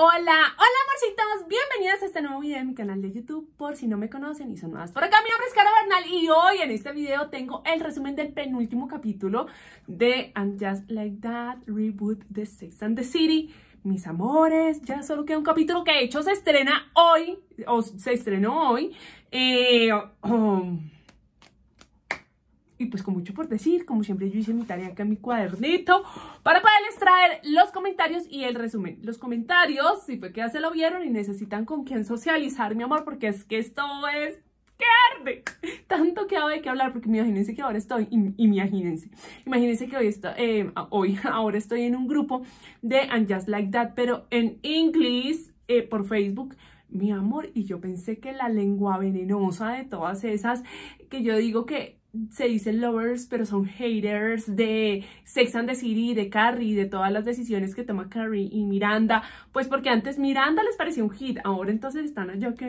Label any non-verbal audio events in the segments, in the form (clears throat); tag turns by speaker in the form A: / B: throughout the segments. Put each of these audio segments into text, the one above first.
A: Hola, hola amorcitos, bienvenidos a este nuevo video de mi canal de YouTube por si no me conocen y son nuevas por acá, mi nombre es Cara Bernal y hoy en este video tengo el resumen del penúltimo capítulo de And Just Like That Reboot de Sex and the City mis amores, ya solo queda un capítulo que de hecho se estrena hoy, o se estrenó hoy eh, oh, y pues con mucho por decir, como siempre yo hice mi tarea acá en mi cuadernito para poderles traer los comentarios y el resumen. Los comentarios, si fue que ya se lo vieron y necesitan con quién socializar, mi amor, porque es que esto es ¡Qué arde! (laughs) Tanto que de que hablar, porque imagínense que ahora estoy, y, imagínense, imagínense que hoy, estoy, eh, hoy, (laughs) ahora estoy en un grupo de And Just Like That, pero en inglés, eh, por Facebook, mi amor, y yo pensé que la lengua venenosa de todas esas, que yo digo que se dice lovers, pero son haters de Sex and the City, de Carrie, de todas las decisiones que toma Carrie y Miranda, pues porque antes Miranda les parecía un hit, ahora entonces están yo que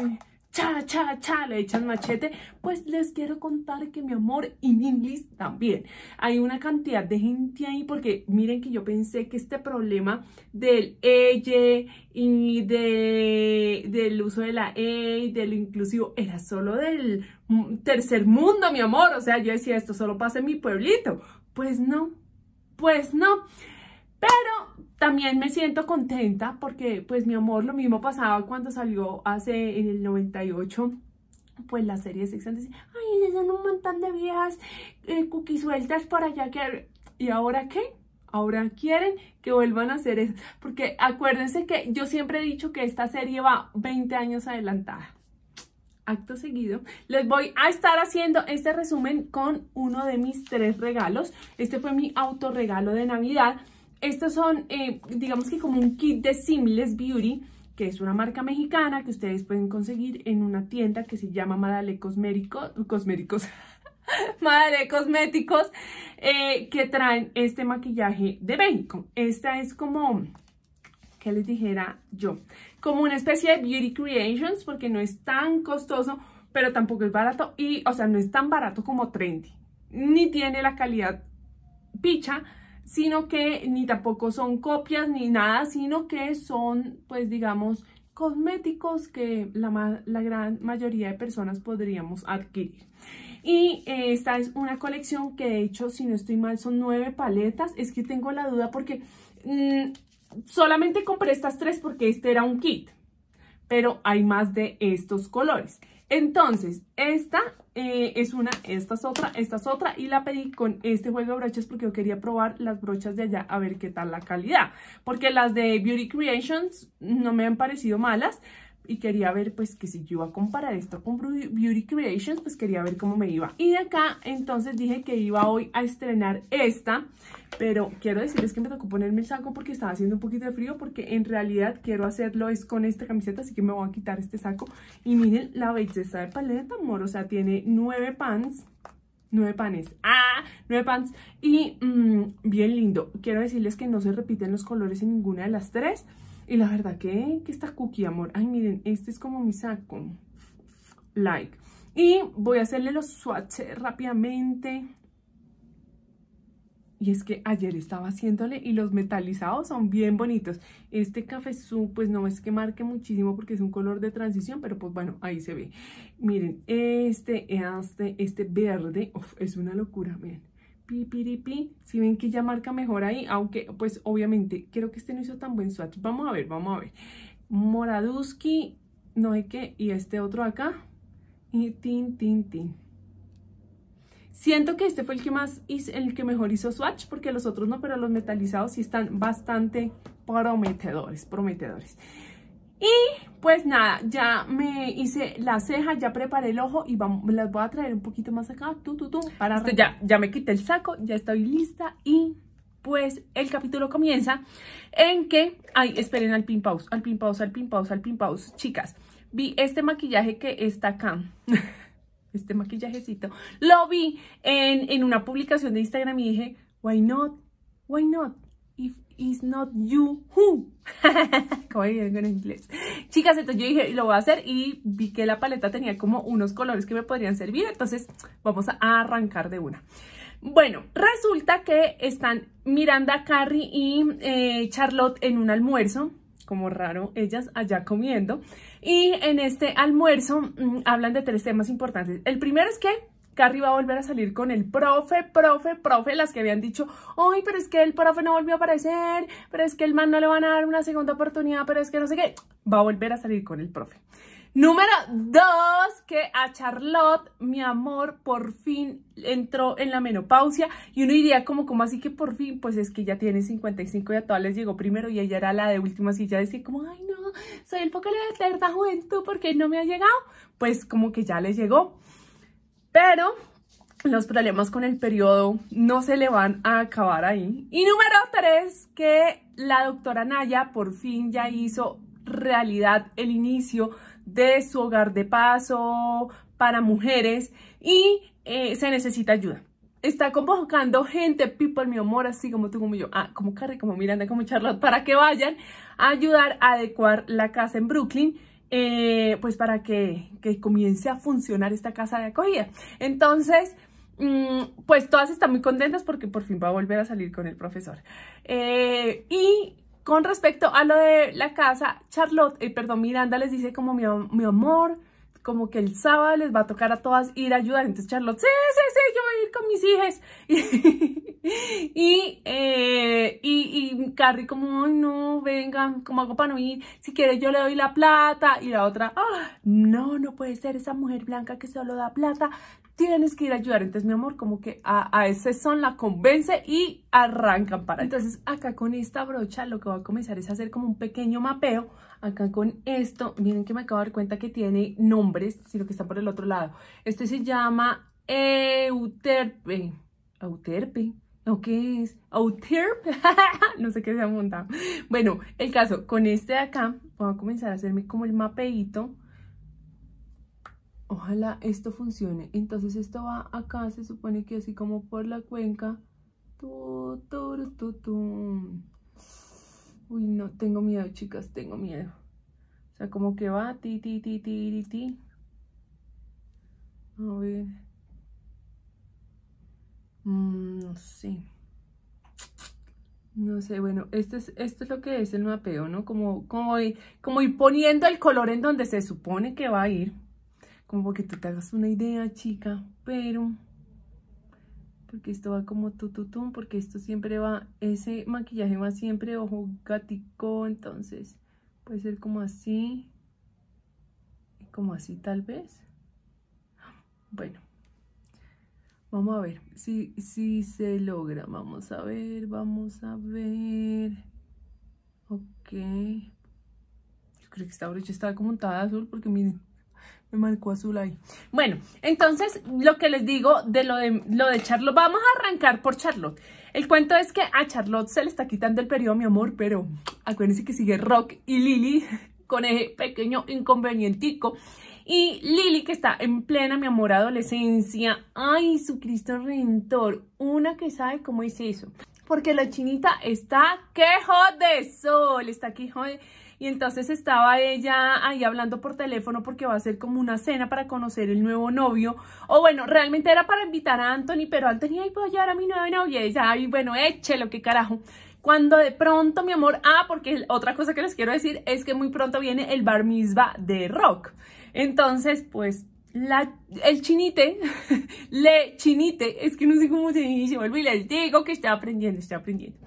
A: cha, cha, cha, le echan machete, pues les quiero contar que mi amor en inglés también. Hay una cantidad de gente ahí porque miren que yo pensé que este problema del ella y de, del uso de la e del inclusivo era solo del mm, tercer mundo, mi amor. O sea, yo decía, esto solo pasa en mi pueblito. Pues no, pues no. Pero también me siento contenta porque pues mi amor lo mismo pasaba cuando salió hace en el 98 pues la serie de Sex and the City. un montón de viejas eh, cookies sueltas por allá que... ¿Y ahora qué? Ahora quieren que vuelvan a hacer eso. Porque acuérdense que yo siempre he dicho que esta serie va 20 años adelantada. Acto seguido, les voy a estar haciendo este resumen con uno de mis tres regalos. Este fue mi autorregalo de Navidad estos son, eh, digamos que como un kit de Similes Beauty, que es una marca mexicana que ustedes pueden conseguir en una tienda que se llama Madale Cosmérico, Cosméticos, (laughs) eh, que traen este maquillaje de México. Esta es como, que les dijera yo, como una especie de Beauty Creations, porque no es tan costoso, pero tampoco es barato, y, o sea, no es tan barato como Trendy, ni tiene la calidad picha, sino que ni tampoco son copias ni nada, sino que son, pues digamos, cosméticos que la, la gran mayoría de personas podríamos adquirir. Y eh, esta es una colección que de hecho, si no estoy mal, son nueve paletas. Es que tengo la duda porque mm, solamente compré estas tres porque este era un kit, pero hay más de estos colores. Entonces, esta eh, es una, esta es otra, esta es otra y la pedí con este juego de brochas porque yo quería probar las brochas de allá a ver qué tal la calidad porque las de Beauty Creations no me han parecido malas y quería ver pues que si yo iba a comparar esto con Beauty Creations, pues quería ver cómo me iba. Y de acá entonces dije que iba hoy a estrenar esta, pero quiero decirles que me tocó ponerme el saco porque estaba haciendo un poquito de frío, porque en realidad quiero hacerlo es con esta camiseta, así que me voy a quitar este saco. Y miren la belleza de paleta, amor, o sea, tiene nueve pants, Nueve panes. ¡Ah! Nueve pants. Y mm, bien lindo. Quiero decirles que no se repiten los colores en ninguna de las tres. Y la verdad que, está cookie, amor. Ay, miren, este es como mi saco. Like. Y voy a hacerle los swatches rápidamente. Y es que ayer estaba haciéndole y los metalizados son bien bonitos. Este cafezú pues no es que marque muchísimo porque es un color de transición, pero pues bueno, ahí se ve. Miren, este, este, este verde, es una locura, miren. Si ven que ya marca mejor ahí, aunque pues obviamente creo que este no hizo tan buen swatch. Vamos a ver, vamos a ver. Moraduski, no hay que y este otro acá. Y tin, tin, tin. Siento que este fue el que más hizo, el que mejor hizo swatch, porque los otros no, pero los metalizados sí están bastante prometedores, prometedores. Y pues nada, ya me hice la ceja, ya preparé el ojo y vamos, las voy a traer un poquito más acá, tú, tú, para... ya, ya me quité el saco, ya estoy lista y pues el capítulo comienza en que... Ay, esperen al pin pause, al pin pause, al pin pause, al pin pause. Chicas, vi este maquillaje que está acá. (laughs) este maquillajecito. Lo vi en, una publicación de Instagram y dije, why not? Why not? Y is not you who. (laughs) como en inglés. Chicas, entonces yo dije, lo voy a hacer y vi que la paleta tenía como unos colores que me podrían servir, entonces vamos a arrancar de una. Bueno, resulta que están Miranda, Carrie y eh, Charlotte en un almuerzo como raro, ellas allá comiendo. Y en este almuerzo mm, hablan de tres temas importantes. El primero es que Carrie va a volver a salir con el profe, profe, profe, las que habían dicho, ay, pero es que el profe no volvió a aparecer, pero es que el man no le van a dar una segunda oportunidad, pero es que no sé qué, va a volver a salir con el profe. Número dos, que a Charlotte, mi amor, por fin entró en la menopausia. Y uno diría como, como así que por fin? Pues es que ya tiene 55 y a todas les llegó primero y ella era la de última. silla ya decía como, ay no, soy el foco de la eterna juventud porque no me ha llegado. Pues como que ya les llegó. Pero los problemas con el periodo no se le van a acabar ahí. Y número tres, que la doctora Naya por fin ya hizo realidad el inicio de su hogar de paso para mujeres y eh, se necesita ayuda. Está convocando gente, people, mi amor, así como tú, como yo, ah, como Carrie, como Miranda, como Charlotte, para que vayan a ayudar a adecuar la casa en Brooklyn eh, pues para que, comience a funcionar esta casa de acogida. Entonces, mm, pues todas están muy contentas porque por fin va a volver a salir con el profesor. Eh, y con respecto a lo de la casa, Charlotte, eh, perdón, Miranda les dice como mi amor, como que el sábado les va a tocar a todas ir a ayudar. Entonces Charlotte, sí, sí, sí, yo voy a ir con mis hijas. (laughs) Y, eh, y, Carrie como, Ay, no, vengan, como hago para no ir? Si quiere yo le doy la plata. Y la otra, ah, no, no puede ser esa mujer blanca que solo da plata tienes que ir a ayudar. Entonces, mi amor, como que a, ese son la convence y arrancan para. Entonces, acá con esta brocha lo que voy a comenzar es hacer como un pequeño mapeo. Acá con esto, miren que me acabo de dar cuenta que tiene nombres, sino que está por el otro lado. Este se llama Euterpe. Euterpe. ¿O qué es? Euterpe. (laughs) no sé qué se ha montado. Bueno, el caso, con este de acá, voy a comenzar a hacerme como el mapeito Ojalá esto funcione. Entonces esto va acá, se supone que así como por la cuenca. Uy, no, tengo miedo, chicas, tengo miedo. O sea, como que va ti, ti, ti, ti, ti. A ver. Mm, no sé. No sé, bueno, este es, esto es lo que es el mapeo, ¿no? Como, como, como ir poniendo el color en donde se supone que va a ir como que tú te hagas una idea, chica, pero porque esto va como tututum porque esto siempre va, ese maquillaje va siempre ojo gatico, entonces puede ser como así, como así tal vez. Bueno, vamos a ver si, si se logra, vamos a ver, vamos a ver, ok. Yo creo que esta brocha está como untada azul porque miren, me marcó azul ahí. Bueno, entonces lo que les digo de lo, de lo de Charlotte, vamos a arrancar por Charlotte. El cuento es que a Charlotte se le está quitando el periodo, mi amor, pero acuérdense que sigue Rock y Lily con ese pequeño inconvenientico. Y Lily, que está en plena, mi amor, adolescencia. Ay, su Cristo Redentor. Una que sabe cómo hice eso. Porque la chinita está quejo de sol. Está quejo de y entonces estaba ella ahí hablando por teléfono porque va a ser como una cena para conocer el nuevo novio. O bueno, realmente era para invitar a Anthony, pero Anthony, ahí puedo llevar a mi nueva novia. Y ella, ay, bueno, échelo, qué carajo cuando de pronto, mi amor, ah, porque otra cosa que les quiero decir es que muy pronto viene el bar misba de rock. Entonces, pues, la, el chinite, (laughs) le chinite, es que no sé cómo se dice, vuelvo y les digo que estoy aprendiendo, estoy aprendiendo.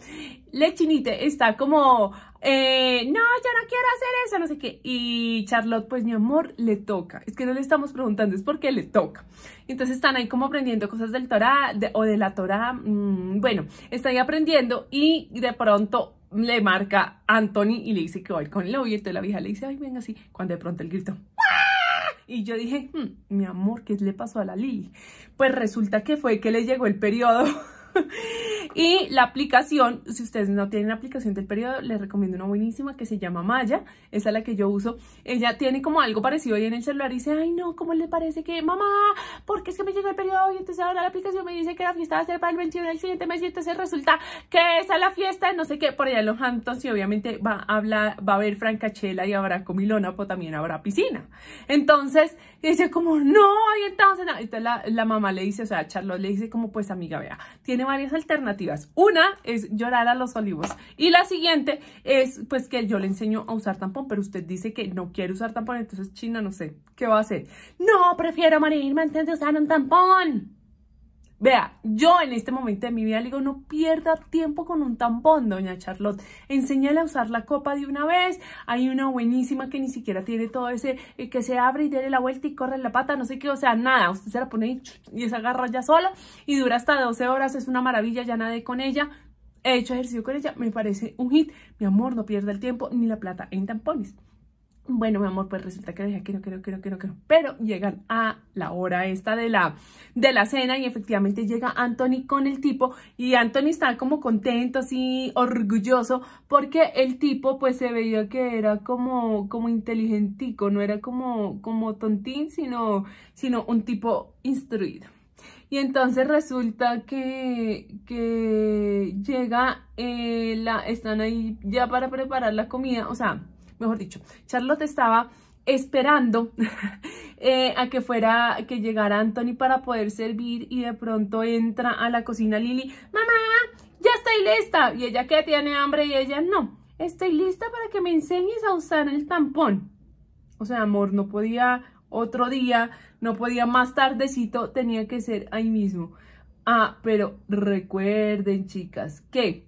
A: Le chinite está como eh, no, yo no quiero hacer eso, no sé qué. Y Charlotte, pues mi amor, le toca. Es que no le estamos preguntando, es porque le toca. Entonces están ahí como aprendiendo cosas del Torah o de la Torah. Mm, bueno, están ahí aprendiendo y de pronto le marca Anthony y le dice que va a ir con el novio. Entonces la vieja le dice, ay, venga así. Cuando de pronto el grito, ¡Ah!". y yo dije, hmm, mi amor, ¿qué le pasó a la Lili? Pues resulta que fue que le llegó el periodo. (laughs) (laughs) y la aplicación, si ustedes no tienen aplicación del periodo, les recomiendo una buenísima que se llama Maya. Esa es la que yo uso. Ella tiene como algo parecido ahí en el celular dice, ay no, ¿cómo le parece que mamá? Porque es que me llegó el periodo y entonces ahora la aplicación me dice que la fiesta va a ser para el 21 del siguiente mes y entonces resulta que esa es la fiesta, no sé qué, por allá en los y obviamente va a hablar, va a haber francachela y habrá comilona, pues también habrá piscina. Entonces, y dice como, no, y entonces, no. entonces la, mamá le dice, o sea, Charlotte le dice como, pues amiga, vea, tiene varias alternativas. Una es llorar a los olivos. Y la siguiente es, pues que yo le enseño a usar tampón, pero usted dice que no quiere usar tampón, entonces China, no sé, ¿qué va a hacer? No, prefiero morirme antes de usar un tampón. Vea, yo en este momento de mi vida le digo, no pierda tiempo con un tampón, doña Charlotte. Enséñale a usar la copa de una vez. Hay una buenísima que ni siquiera tiene todo ese eh, que se abre y déle la vuelta y corre la pata, no sé qué, o sea, nada. Usted se la pone y, y se agarra ya sola y dura hasta 12 horas. Es una maravilla, ya nadé con ella. He hecho ejercicio con ella, me parece un hit. Mi amor, no pierda el tiempo ni la plata en tampones. Bueno, mi amor, pues resulta que dije quiero, quiero, quiero, quiero, que Pero llegan a la hora esta de la, de la cena y efectivamente llega Anthony con el tipo y Anthony está como contento, así orgulloso, porque el tipo pues se veía que era como, como inteligentico, no era como, como tontín, sino, sino un tipo instruido. Y entonces resulta que, que llega, eh, la, están ahí ya para preparar la comida, o sea, mejor dicho, Charlotte estaba esperando (laughs) eh, a que fuera, que llegara Anthony para poder servir y de pronto entra a la cocina Lili, mamá, ya estoy lista, y ella que tiene hambre y ella no, estoy lista para que me enseñes a usar el tampón. O sea, amor, no podía otro día, no podía más tardecito, tenía que ser ahí mismo. Ah, pero recuerden chicas que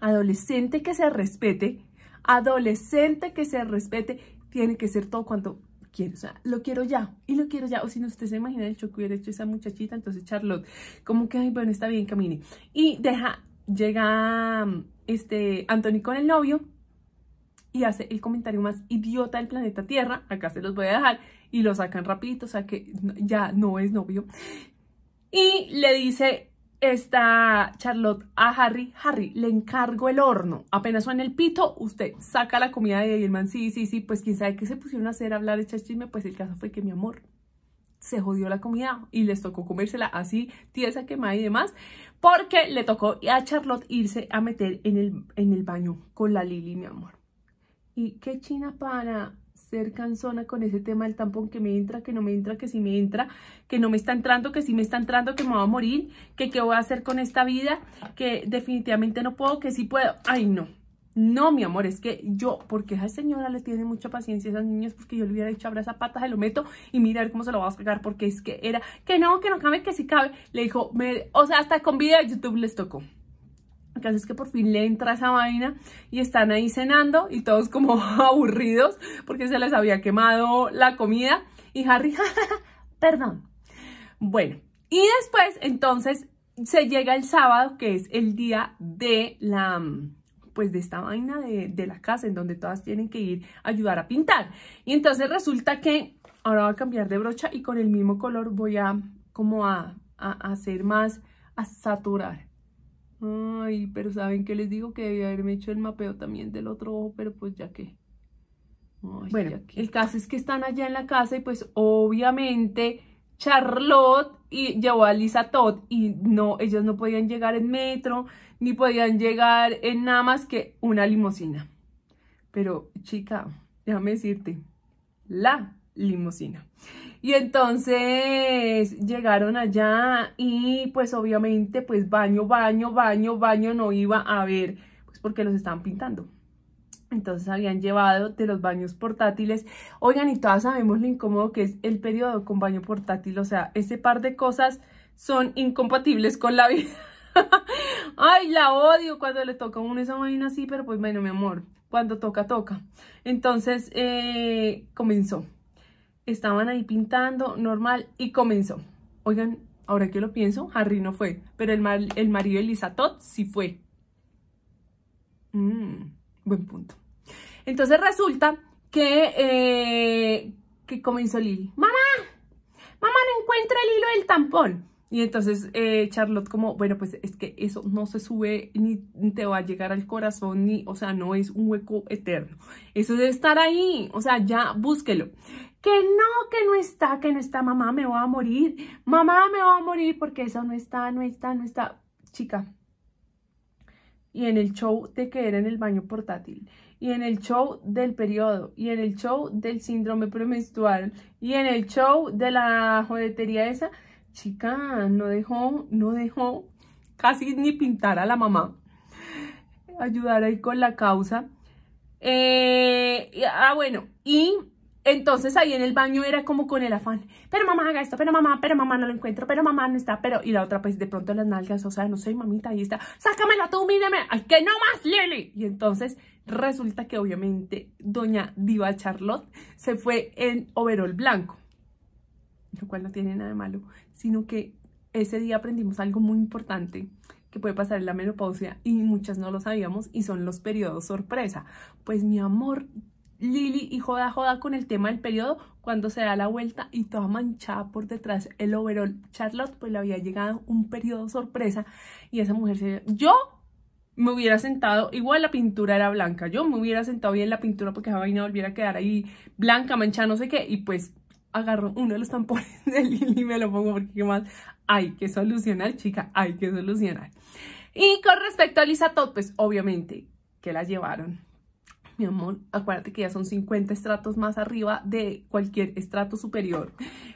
A: adolescente que se respete adolescente que se respete, tiene que ser todo cuanto quiere, o sea, lo quiero ya, y lo quiero ya, o si no, usted se imagina el choque hubiera hecho esa muchachita, entonces Charlotte, como que, bueno, está bien, camine, y deja, llega, mm, este, Anthony con el novio, y hace el comentario más idiota del planeta Tierra, acá se los voy a dejar, y lo sacan rapidito, o sea que ya no es novio, y le dice está Charlotte a Harry, Harry, le encargo el horno. Apenas suena el pito, usted saca la comida de ahí. sí, sí, sí, pues quién sabe qué se pusieron a hacer, a hablar, de chachisme. Pues el caso fue que mi amor se jodió la comida y les tocó comérsela así, tiesa, quemada y demás, porque le tocó a Charlotte irse a meter en el, en el baño con la Lili, mi amor. Y qué china para ser cansona con ese tema del tampón que me entra, que no me entra, que si sí me entra, que no me está entrando, que si sí me está entrando, que me va a morir, que qué voy a hacer con esta vida, que definitivamente no puedo, que sí puedo. Ay, no. No, mi amor, es que yo, porque esa señora le tiene mucha paciencia a esas niños, porque yo le hubiera dicho, abra esa pata, se lo meto y mira a ver cómo se lo va a sacar, porque es que era, que no, que no cabe, que sí cabe. Le dijo, me, o sea, hasta con vida de YouTube les tocó hace es que por fin le entra esa vaina y están ahí cenando y todos como (laughs) aburridos porque se les había quemado la comida y Harry, (laughs) perdón. Bueno, y después entonces se llega el sábado que es el día de la pues de esta vaina de, la casa en donde todas tienen que ir a ayudar a pintar. Y entonces resulta que ahora voy a cambiar de brocha y con el mismo color voy a como a hacer más, a saturar Ay, pero saben que les digo que debía haberme hecho el mapeo también del otro ojo, pero pues ya que... bueno, el caso es que están allá en la casa y pues obviamente Charlotte y llevó a Lisa Todd y no, ellas no podían llegar en metro, ni podían llegar en nada más que una limusina. Pero chica, déjame decirte, la limosina, Y entonces llegaron allá y pues obviamente pues baño, baño, baño, baño no iba a haber, pues porque los estaban pintando. Entonces habían llevado de los baños portátiles. Oigan, y todas sabemos lo incómodo que es el periodo con baño portátil. O sea, ese par de cosas son incompatibles con la vida. (laughs) Ay, la odio cuando le toca a uno esa vaina así, pero pues bueno, mi amor, cuando toca, toca. Entonces eh, comenzó estaban ahí pintando, normal, y comenzó. Oigan, ahora que lo pienso, Harry no fue, pero el, el marido de Lisa Todd sí fue. Mm, buen punto. Entonces resulta que, eh, que comenzó Lily. ¡Mamá! ¡Mamá, no encuentra el hilo del tampón! Y entonces eh, Charlotte como, bueno, pues es que eso no se sube ni te va a llegar al corazón, ni, o sea, no es un hueco eterno. Eso debe estar ahí, o sea, ya búsquelo que no, que no está, que no está, mamá, me va a morir, mamá, me va a morir porque eso no está, no está, no está, chica. Y en el show de que era en el baño portátil, y en el show del periodo, y en el show del síndrome premenstrual, y en el show de la jodetería esa, chica, no dejó, no dejó casi ni pintar a la mamá, ayudar ahí con la causa. Eh, ah, bueno, y entonces ahí en el baño era como con el afán, pero mamá haga esto, pero mamá, pero mamá no lo encuentro, pero mamá no está, pero... Y la otra pues de pronto las nalgas, o sea, no sé, mamita, ahí está, sácamela tú, mírame, ay, que no más, Lili. Y entonces resulta que obviamente doña Diva Charlotte se fue en overol blanco, lo cual no tiene nada de malo, sino que ese día aprendimos algo muy importante que puede pasar en la menopausia y muchas no lo sabíamos y son los periodos sorpresa. Pues mi amor, Lili y joda joda con el tema del periodo cuando se da la vuelta y toda manchada por detrás el overall. Charlotte pues le había llegado un periodo sorpresa y esa mujer se... Yo me hubiera sentado, igual la pintura era blanca, yo me hubiera sentado bien la pintura porque esa vaina volviera a quedar ahí blanca, manchada, no sé qué, y pues agarro uno de los tampones de Lili y me lo pongo porque qué más hay que solucionar, chica, hay que solucionar. Y con respecto a Lisa Todd, pues obviamente que la llevaron mi amor, acuérdate que ya son 50 estratos más arriba de cualquier estrato superior.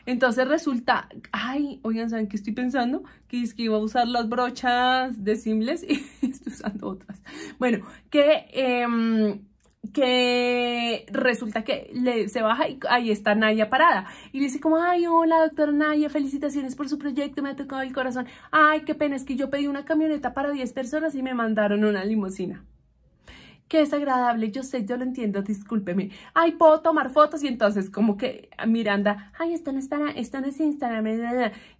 A: Entonces resulta, ay, oigan, ¿saben qué estoy pensando? Que es que iba a usar las brochas de simples y (laughs) estoy usando otras. Bueno, que... Em, que resulta que se baja y ahí está Naya parada. Y le dice como, ay, hola, doctora Naya, felicitaciones por su proyecto, me ha tocado el corazón. Ay, qué pena, es que yo pedí una camioneta para 10 personas y me mandaron una limusina que es agradable, yo sé, yo lo entiendo, discúlpeme. Ay, puedo tomar fotos y entonces como que Miranda, ay, esto no está, esto no es Instagram.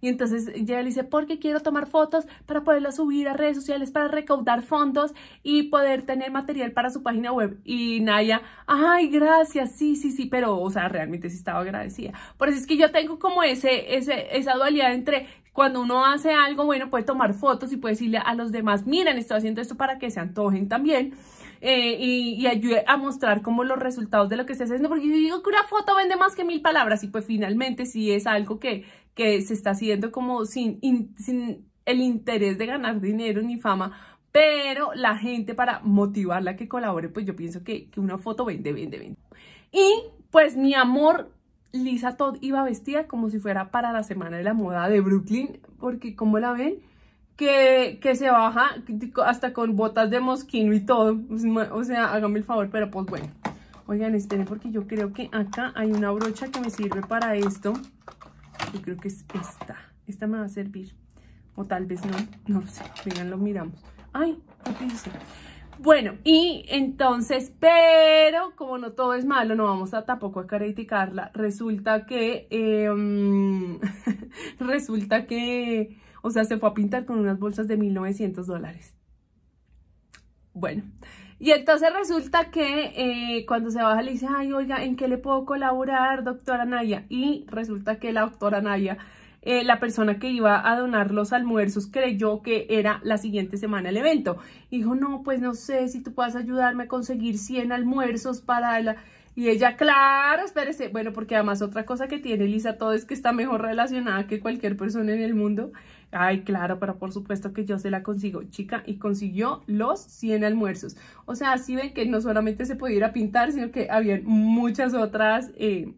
A: Y entonces ya le dice, porque quiero tomar fotos para poderlas subir a redes sociales, para recaudar fondos y poder tener material para su página web. Y Naya, ay, gracias, sí, sí, sí, pero, o sea, realmente sí estaba agradecida. Por eso es que yo tengo como ese, ese, esa dualidad entre cuando uno hace algo, bueno, puede tomar fotos y puede decirle a los demás, miren, estoy haciendo esto para que se antojen también. Eh, y, y, ayude a mostrar como los resultados de lo que está haciendo, porque yo digo que una foto vende más que mil palabras y pues finalmente si es algo que, que se está haciendo como sin, sin el interés de ganar dinero ni fama, pero la gente para motivarla que colabore, pues yo pienso que, que una foto vende, vende, vende. Y pues mi amor, Lisa Todd iba vestida como si fuera para la Semana de la Moda de Brooklyn, porque como la ven, que, se baja hasta con botas de mosquino y todo. Pues, o sea, hágame el favor, pero pues bueno. Oigan, esperen porque yo creo que acá hay una brocha que me sirve para esto. Yo creo que es esta. Esta me va a servir. O tal vez no, no lo sé. lo miramos. Ay, ¿qué Bueno, y entonces, pero como no todo es malo, no vamos a tampoco a criticarla. Resulta que, em, (laughs) resulta que o sea, se fue a pintar con unas bolsas de 1.900 dólares. Bueno, y entonces resulta que eh, cuando se baja le dice, ay, oiga, ¿en qué le puedo colaborar, doctora Naya? Y resulta que la doctora Naya, eh, la persona que iba a donar los almuerzos, creyó que era la siguiente semana el evento. dijo, no, pues no sé si tú puedes ayudarme a conseguir 100 almuerzos para ella Y ella, claro, espérese. Bueno, porque además otra cosa que tiene Lisa todo es que está mejor relacionada que cualquier persona en el mundo. Ay, claro, pero por supuesto que yo se la consigo, chica, y consiguió los 100 almuerzos. O sea, así ven que no solamente se pudiera pintar, sino que habían muchas otras, eh,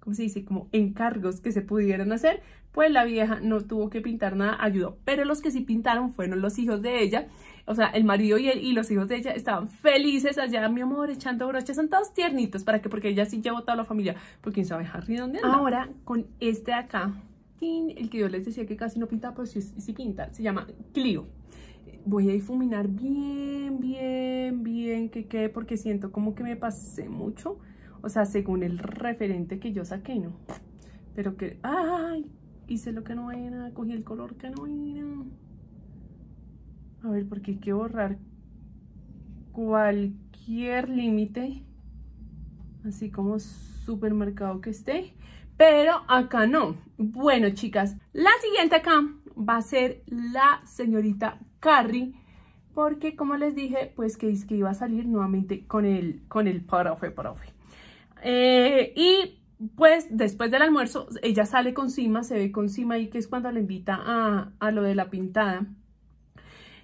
A: ¿cómo se dice? Como encargos que se pudieran hacer. Pues la vieja no tuvo que pintar nada, ayudó. Pero los que sí pintaron fueron los hijos de ella. O sea, el marido y, él, y los hijos de ella estaban felices allá, mi amor, echando brochas. Son todos tiernitos, ¿para qué? Porque ella sí llevó toda la familia. Porque quién sabe Harry dónde Ahora, con este de acá, el que yo les decía que casi no pinta, pero pues si sí pinta. Se llama Clio. Voy a difuminar bien, bien, bien que quede porque siento como que me pasé mucho. O sea, según el referente que yo saqué, ¿no? Pero que... ¡Ay! Hice lo que no era, cogí el color que no era. A ver, porque hay que borrar cualquier límite. Así como supermercado que esté pero acá no. Bueno, chicas, la siguiente acá va a ser la señorita Carrie, porque como les dije, pues que es que iba a salir nuevamente con el, con el profe, profe. Eh, y pues después del almuerzo, ella sale con Cima, se ve con Cima y que es cuando la invita a, a lo de la pintada.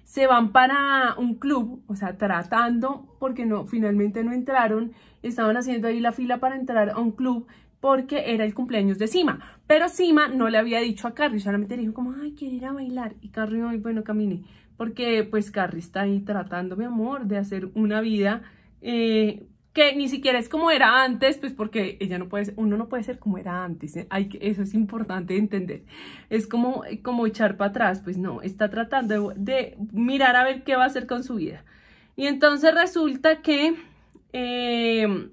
A: Se van para un club, o sea, tratando, porque no, finalmente no entraron. Estaban haciendo ahí la fila para entrar a un club porque era el cumpleaños de Sima. Pero Sima no le había dicho a Carrie, solamente le dijo como, ay, quiero ir a bailar. Y Carrie, ay, bueno, camine. Porque pues Carrie está ahí tratando, mi amor, de hacer una vida eh, que ni siquiera es como era antes, pues porque ella no puede ser, uno no puede ser como era antes. ¿eh? Hay eso es importante entender. Es como, como echar para atrás, pues no, está tratando de, mirar a ver qué va a hacer con su vida. Y entonces resulta que... Eh,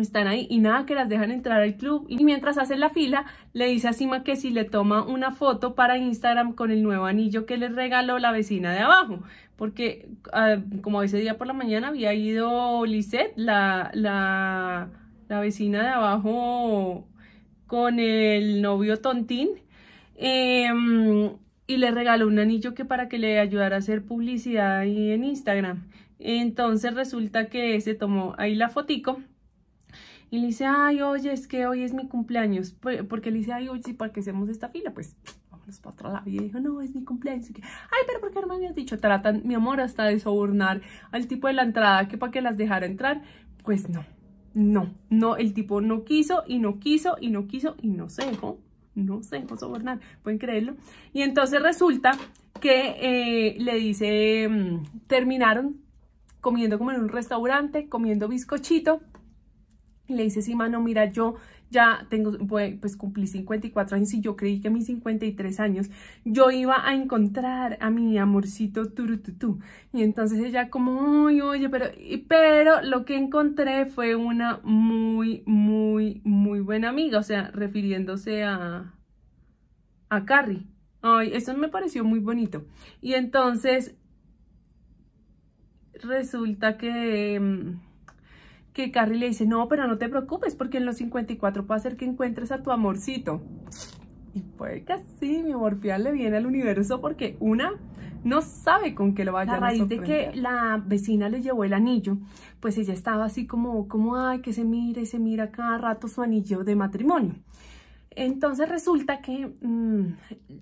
A: están ahí y nada que las dejan entrar al club y mientras hacen la fila le dice a Sima que si le toma una foto para Instagram con el nuevo anillo que le regaló la vecina de abajo porque ah, como ese día por la mañana había ido Lisette la, vecina de abajo con el novio tontín em, y le regaló un anillo que para que le ayudara a hacer publicidad ahí en Instagram entonces resulta que se tomó ahí la fotico y le dice, ay, oye, es que hoy es mi cumpleaños, pues, porque le dice, ay, oye, para que hacemos esta fila, pues (tsk) vámonos para otro lado. Y dijo, no, es mi cumpleaños. ay, pero ¿por qué no me habías dicho? Tratan, mi amor, hasta de sobornar al tipo de la entrada, que para que las dejara entrar, pues no. No, no, el tipo no quiso y no quiso y no quiso y no se dejó, no se dejó sobornar, pueden creerlo. Y entonces resulta que eh, le dice, mm, terminaron comiendo como en un restaurante, comiendo bizcochito, y le dice, sí, mano, mira, yo ya tengo, pues, pues cumplí 54 años y yo creí que a mis 53 años yo iba a encontrar a mi amorcito turututú. Y entonces ella como, ay oye, pero, pero lo que encontré fue una muy, muy, muy buena amiga, o sea, refiriéndose a, a Carrie. Ay, eso me pareció muy bonito. Y entonces resulta que mm, que Carrie le dice, no, pero no te preocupes porque en los 54 puede ser que encuentres a tu amorcito. Y puede que sí, mi amor le viene al universo porque una no sabe con qué lo vaya a A raíz de que la vecina le llevó el anillo, pues ella estaba así como, como, ay, que se mira y se mira cada rato su anillo de matrimonio. Entonces resulta que mm,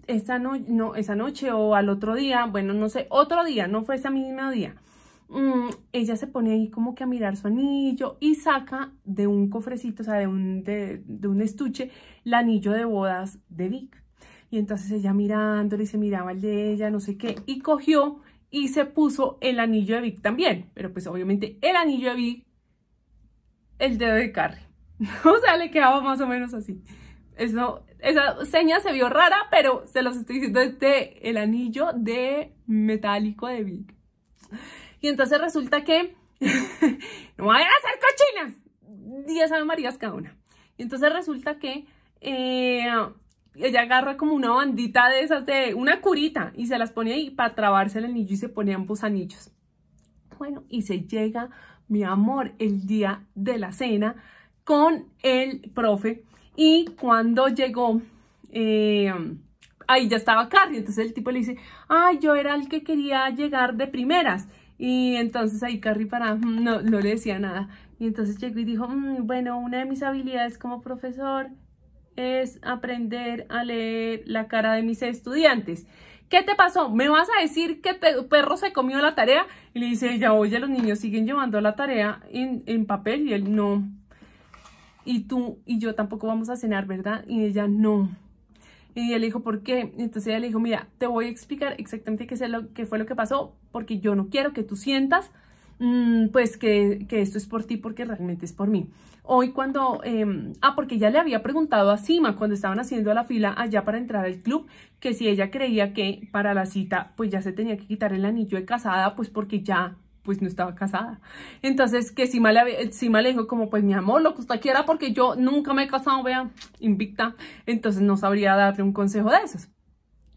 A: esa, no, esa noche o al otro día, bueno, no sé, otro día, no fue ese mismo día, Mm, ella se pone ahí como que a mirar su anillo y saca de un cofrecito, o sea, de un, estuche, el anillo de bodas de Vic. Y entonces ella mirándole y se miraba el de ella, no sé qué, y cogió y se puso el anillo de Vic también. Pero pues obviamente el anillo de Vic, el dedo de Carrie. (laughs) o sea, le quedaba más o menos así. Eso, esa seña se vio rara, pero se los estoy diciendo desde el anillo de metálico de Vic. Y entonces resulta que (laughs) no vayan a hacer cochinas. 10 Ave cada una. Y entonces resulta que eh, ella agarra como una bandita de esas, de una curita, y se las pone ahí para trabarse el anillo y se pone ambos anillos. Bueno, y se llega, mi amor, el día de la cena con el profe. Y cuando llegó, eh, ahí ya estaba Carrie. Entonces el tipo le dice, ay, yo era el que quería llegar de primeras. Y entonces ahí Carrie para, mm, no, no le decía nada. Y entonces llegó y dijo, mm, bueno, una de mis habilidades como profesor es aprender a leer la cara de mis estudiantes. ¿Qué te pasó? ¿Me vas a decir que te, perro se comió la tarea? Y le dice ella, oye, los niños siguen llevando la tarea en, en papel y él no. Y tú y yo tampoco vamos a cenar, ¿verdad? Y ella, no. Y ella le dijo, ¿por qué? entonces ella le dijo, mira, te voy a explicar exactamente qué, lo, fue lo que pasó, porque yo no quiero que tú sientas mm, pues que, esto es por ti, porque realmente es por mí. Hoy cuando, em, ah, porque ya le había preguntado a cima cuando estaban haciendo la fila allá para entrar al club, que si ella creía que para la cita, pues ya se tenía que quitar el anillo de casada, pues porque ya pues no estaba casada. Entonces, que si le, le dijo como, pues mi amor, lo que usted quiera, porque yo nunca me he casado, vea, invicta. Entonces no sabría darle un consejo de esos.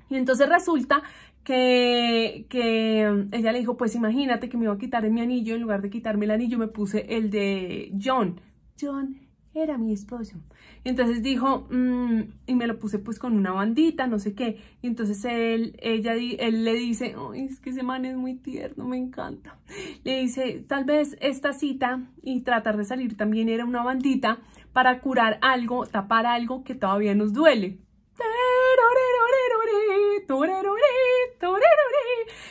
A: Y entonces resulta que, que, ella le dijo, pues imagínate que me iba a quitar mi anillo, en lugar de quitarme el anillo me puse el de John. John era mi esposo. Entonces dijo, mm", y me lo puse pues con una bandita, no sé qué. Y entonces él, ella, él le dice, Ay, es que ese man es muy tierno, me encanta. Le dice, tal vez esta cita y tratar de salir también era una bandita para curar algo, tapar algo que todavía nos duele.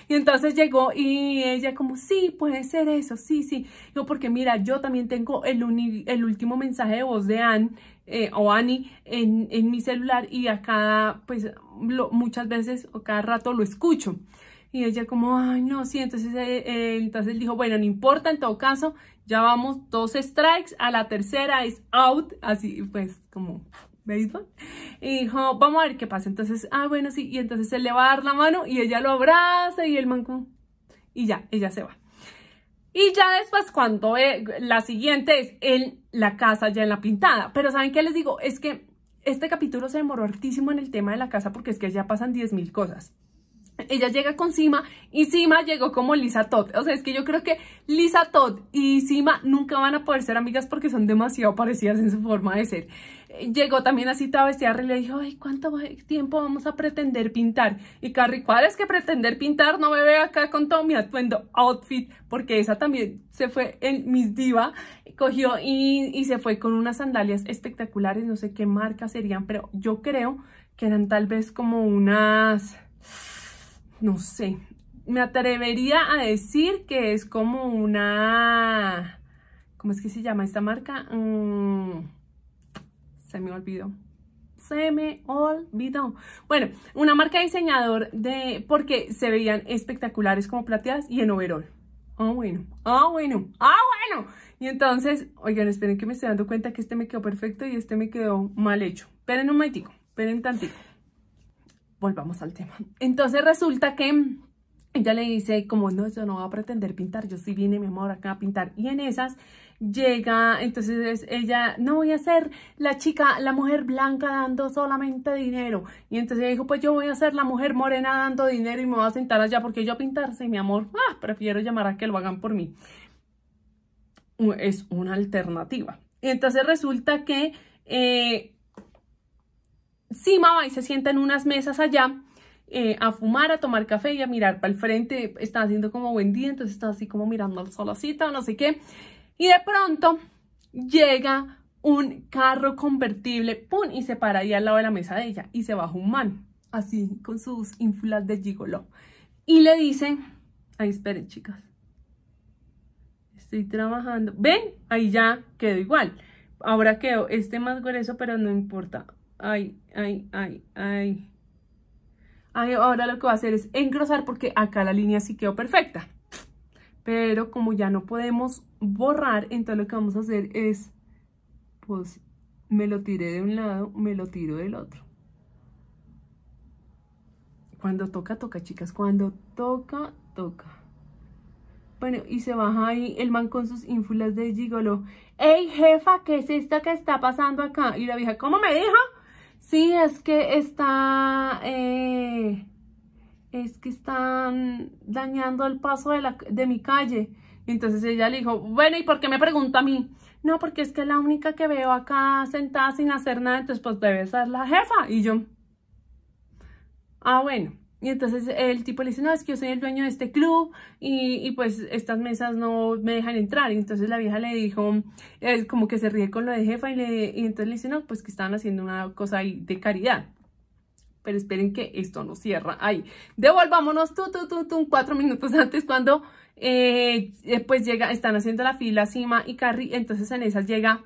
A: Y entonces llegó y ella como, sí, puede ser eso, sí, sí. Yo, porque mira, yo también tengo el, el último mensaje de voz de Anne eh, o Annie en, en, mi celular y a cada, pues, muchas veces o cada rato lo escucho. Y ella como, ay, no, sí, entonces, eh, eh, entonces él dijo, bueno, no importa, en todo caso, ya vamos dos strikes, a la tercera es out, así pues como y dijo, vamos a ver qué pasa. Entonces, ah, bueno, sí. Y entonces él le va a dar la mano y ella lo abraza y el manco Y ya, ella se va. Y ya después, cuando la siguiente es en la casa, ya en la pintada. Pero ¿saben qué les digo? Es que este capítulo se demoró hartísimo en el tema de la casa porque es que ya pasan 10.000 cosas. Ella llega con Sima y Sima llegó como Lisa Todd. O sea, es que yo creo que Lisa Todd y Sima nunca van a poder ser amigas porque son demasiado parecidas en su forma de ser llegó también así toda vestida y le dijo, ay, ¿cuánto tiempo vamos a pretender pintar? Y Carrie, ¿cuál es que pretender pintar? No me veo acá con todo mi atuendo outfit, porque esa también se fue en Miss Diva, cogió y, se fue con unas sandalias espectaculares, no sé qué marca serían, pero yo creo que eran tal vez como unas, no sé, me atrevería a decir que es como una, ¿cómo es que se llama esta marca? Mmm... Se me olvidó. Se me olvidó. Bueno, una marca de diseñador de porque se veían espectaculares como plateadas y en overall. Ah, bueno. Ah, bueno. Ah, bueno. Y entonces, oigan, esperen que me estoy dando cuenta que este me quedó perfecto y este me quedó mal hecho. Esperen un momentico, esperen tantito. Volvamos al tema. Entonces resulta que ella le dice, como no, yo no voy a pretender pintar, yo sí vine mi amor acá a pintar. Y en esas, llega, entonces ella, no voy a ser la chica, la mujer blanca dando solamente dinero. Y entonces ella dijo, pues yo voy a ser la mujer morena dando dinero y me voy a sentar allá porque yo pintarse, mi amor, ah, prefiero llamar a que lo hagan por mí. Es una alternativa. Y entonces resulta que eh, Sí, y se sienta en unas mesas allá. Eh, a fumar, a tomar café y a mirar para el frente, está haciendo como buen día, entonces está así como mirando al sola o no sé qué. Y de pronto llega un carro convertible, ¡pum! Y se para ahí al lado de la mesa de ella y se baja un man, así con sus ínfulas de gigolo Y le dice, ahí esperen chicas, estoy trabajando. ¿Ven? Ahí ya quedó igual. Ahora quedó este más grueso, pero no importa. Ay, ay, ay, ay. Ay, ahora lo que va a hacer es engrosar porque acá la línea sí quedó perfecta pero como ya no podemos borrar, entonces lo que vamos a hacer es, pues me lo tiré de un lado, me lo tiro del otro. Cuando toca, toca, chicas, cuando toca, toca. Bueno, y se baja ahí el man con sus ínfulas de gigolo. ¡Ey, jefa! ¿Qué es esto que está pasando acá? Y la vieja, ¿cómo me dijo? Sí, es que está... Eh, es que están dañando el paso de, mi calle. entonces ella le dijo, bueno, ¿y por qué me pregunta a mí? No, porque es que la única que veo acá sentada sin hacer nada, entonces pues debe ser la jefa. Y yo, ah, bueno. Y entonces el tipo le dice, no, es que yo soy el dueño de este club y, pues estas mesas no me dejan entrar. Y entonces la vieja le dijo, es eh, como que se ríe con lo de jefa y, le, y entonces le dice, no, pues que estaban haciendo una cosa de caridad pero esperen que esto no cierra ahí. Devolvámonos tú, tú, cuatro minutos (laughs) antes cuando después eh, eh, pues llega, están haciendo la fila Sima y Carrie, entonces en esas llega,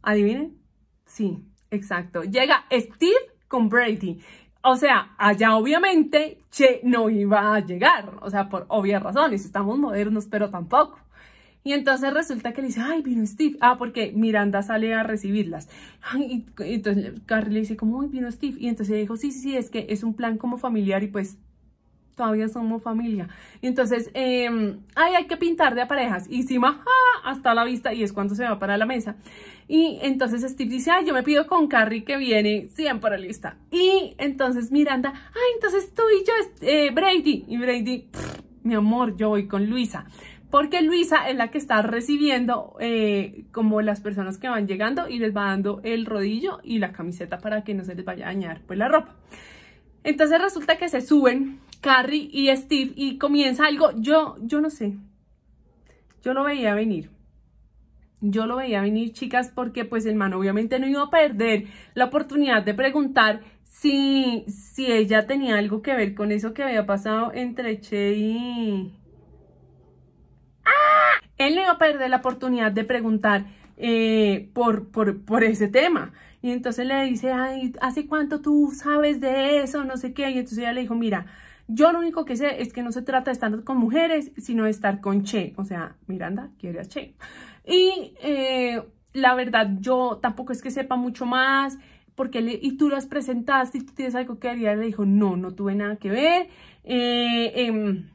A: adivinen, sí, exacto, llega Steve con Brady. O sea, allá obviamente Che no iba a llegar, o sea, por obvias razones, estamos modernos, pero tampoco. Y entonces resulta que le dice, ay, vino Steve. Ah, porque Miranda sale a recibirlas. y, entonces Carrie le dice, como, ay, vino Steve. Y entonces dijo, sí, sí, sí, es que es un plan como familiar y pues todavía somos familia. Y entonces, em, ay, hay que pintar de aparejas parejas. Y Sima, hasta la vista, y es cuando se va para la mesa. Y entonces Steve dice, ay, yo me pido con Carrie que viene siempre lista. Y entonces Miranda, ay, entonces tú y yo, eh, Brady. Y Brady, mi amor, yo voy con Luisa porque Luisa es la que está recibiendo eh, como las personas que van llegando y les va dando el rodillo y la camiseta para que no se les vaya a dañar pues la ropa. Entonces resulta que se suben Carrie y Steve y comienza algo, yo, yo no sé, yo lo veía venir. Yo lo veía venir, chicas, porque pues el man obviamente no iba a perder la oportunidad de preguntar si, si ella tenía algo que ver con eso que había pasado entre Che y, él le iba a perder la oportunidad de preguntar eh, por, por, ese tema. Y entonces le dice, ay, ¿hace cuánto tú sabes de eso? No sé qué. Y entonces ella le dijo, mira, yo lo único que sé es que no se trata de estar con mujeres, sino de estar con Che. O sea, Miranda quiere a Che. Y eh, la verdad, yo tampoco es que sepa mucho más porque y tú las presentaste y tú tienes algo que haría, le dijo, no, no tuve nada que ver, eh, em,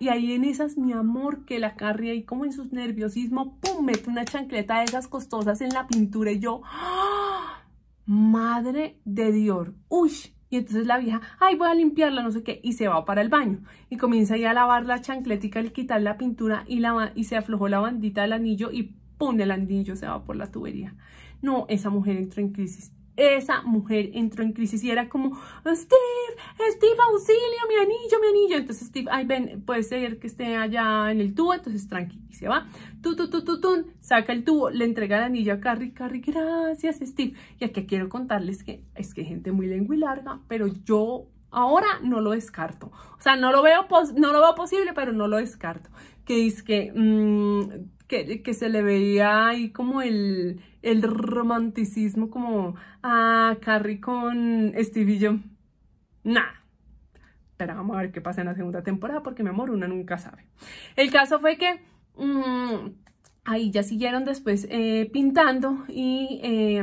A: y ahí en esas, mi amor, que la Carrie ahí como en sus nerviosismo, pum, mete una chancleta de esas costosas en la pintura y yo, ¡ah! madre de Dios, uy. Y entonces la vieja, ay, voy a limpiarla, no sé qué, y se va para el baño. Y comienza ahí a lavar la chancletica, al quitar la pintura y, la, y se aflojó la bandita del anillo y pum, el anillo, se va por la tubería. No, esa mujer entró en crisis esa mujer entró en crisis y era como, Steve, Steve, auxilio, mi anillo, mi anillo. Entonces Steve, ay, ven, puede ser que esté allá en el tubo, entonces tranqui, y se va. tú tú tú saca el tubo, le entrega el anillo a Carrie, Carrie, gracias, Steve. Y aquí quiero contarles que es que gente muy lengua y larga, pero yo ahora no lo descarto. O sea, no lo veo, no lo veo posible, pero no lo descarto. Que es mm, que, que se le veía ahí como el el romanticismo como a ah, Carrie con Steve y yo. Nada. Pero vamos a ver qué pasa en la segunda temporada porque, mi amor, una nunca sabe. El caso fue que... Mm, ahí ya siguieron después eh, pintando y, eh,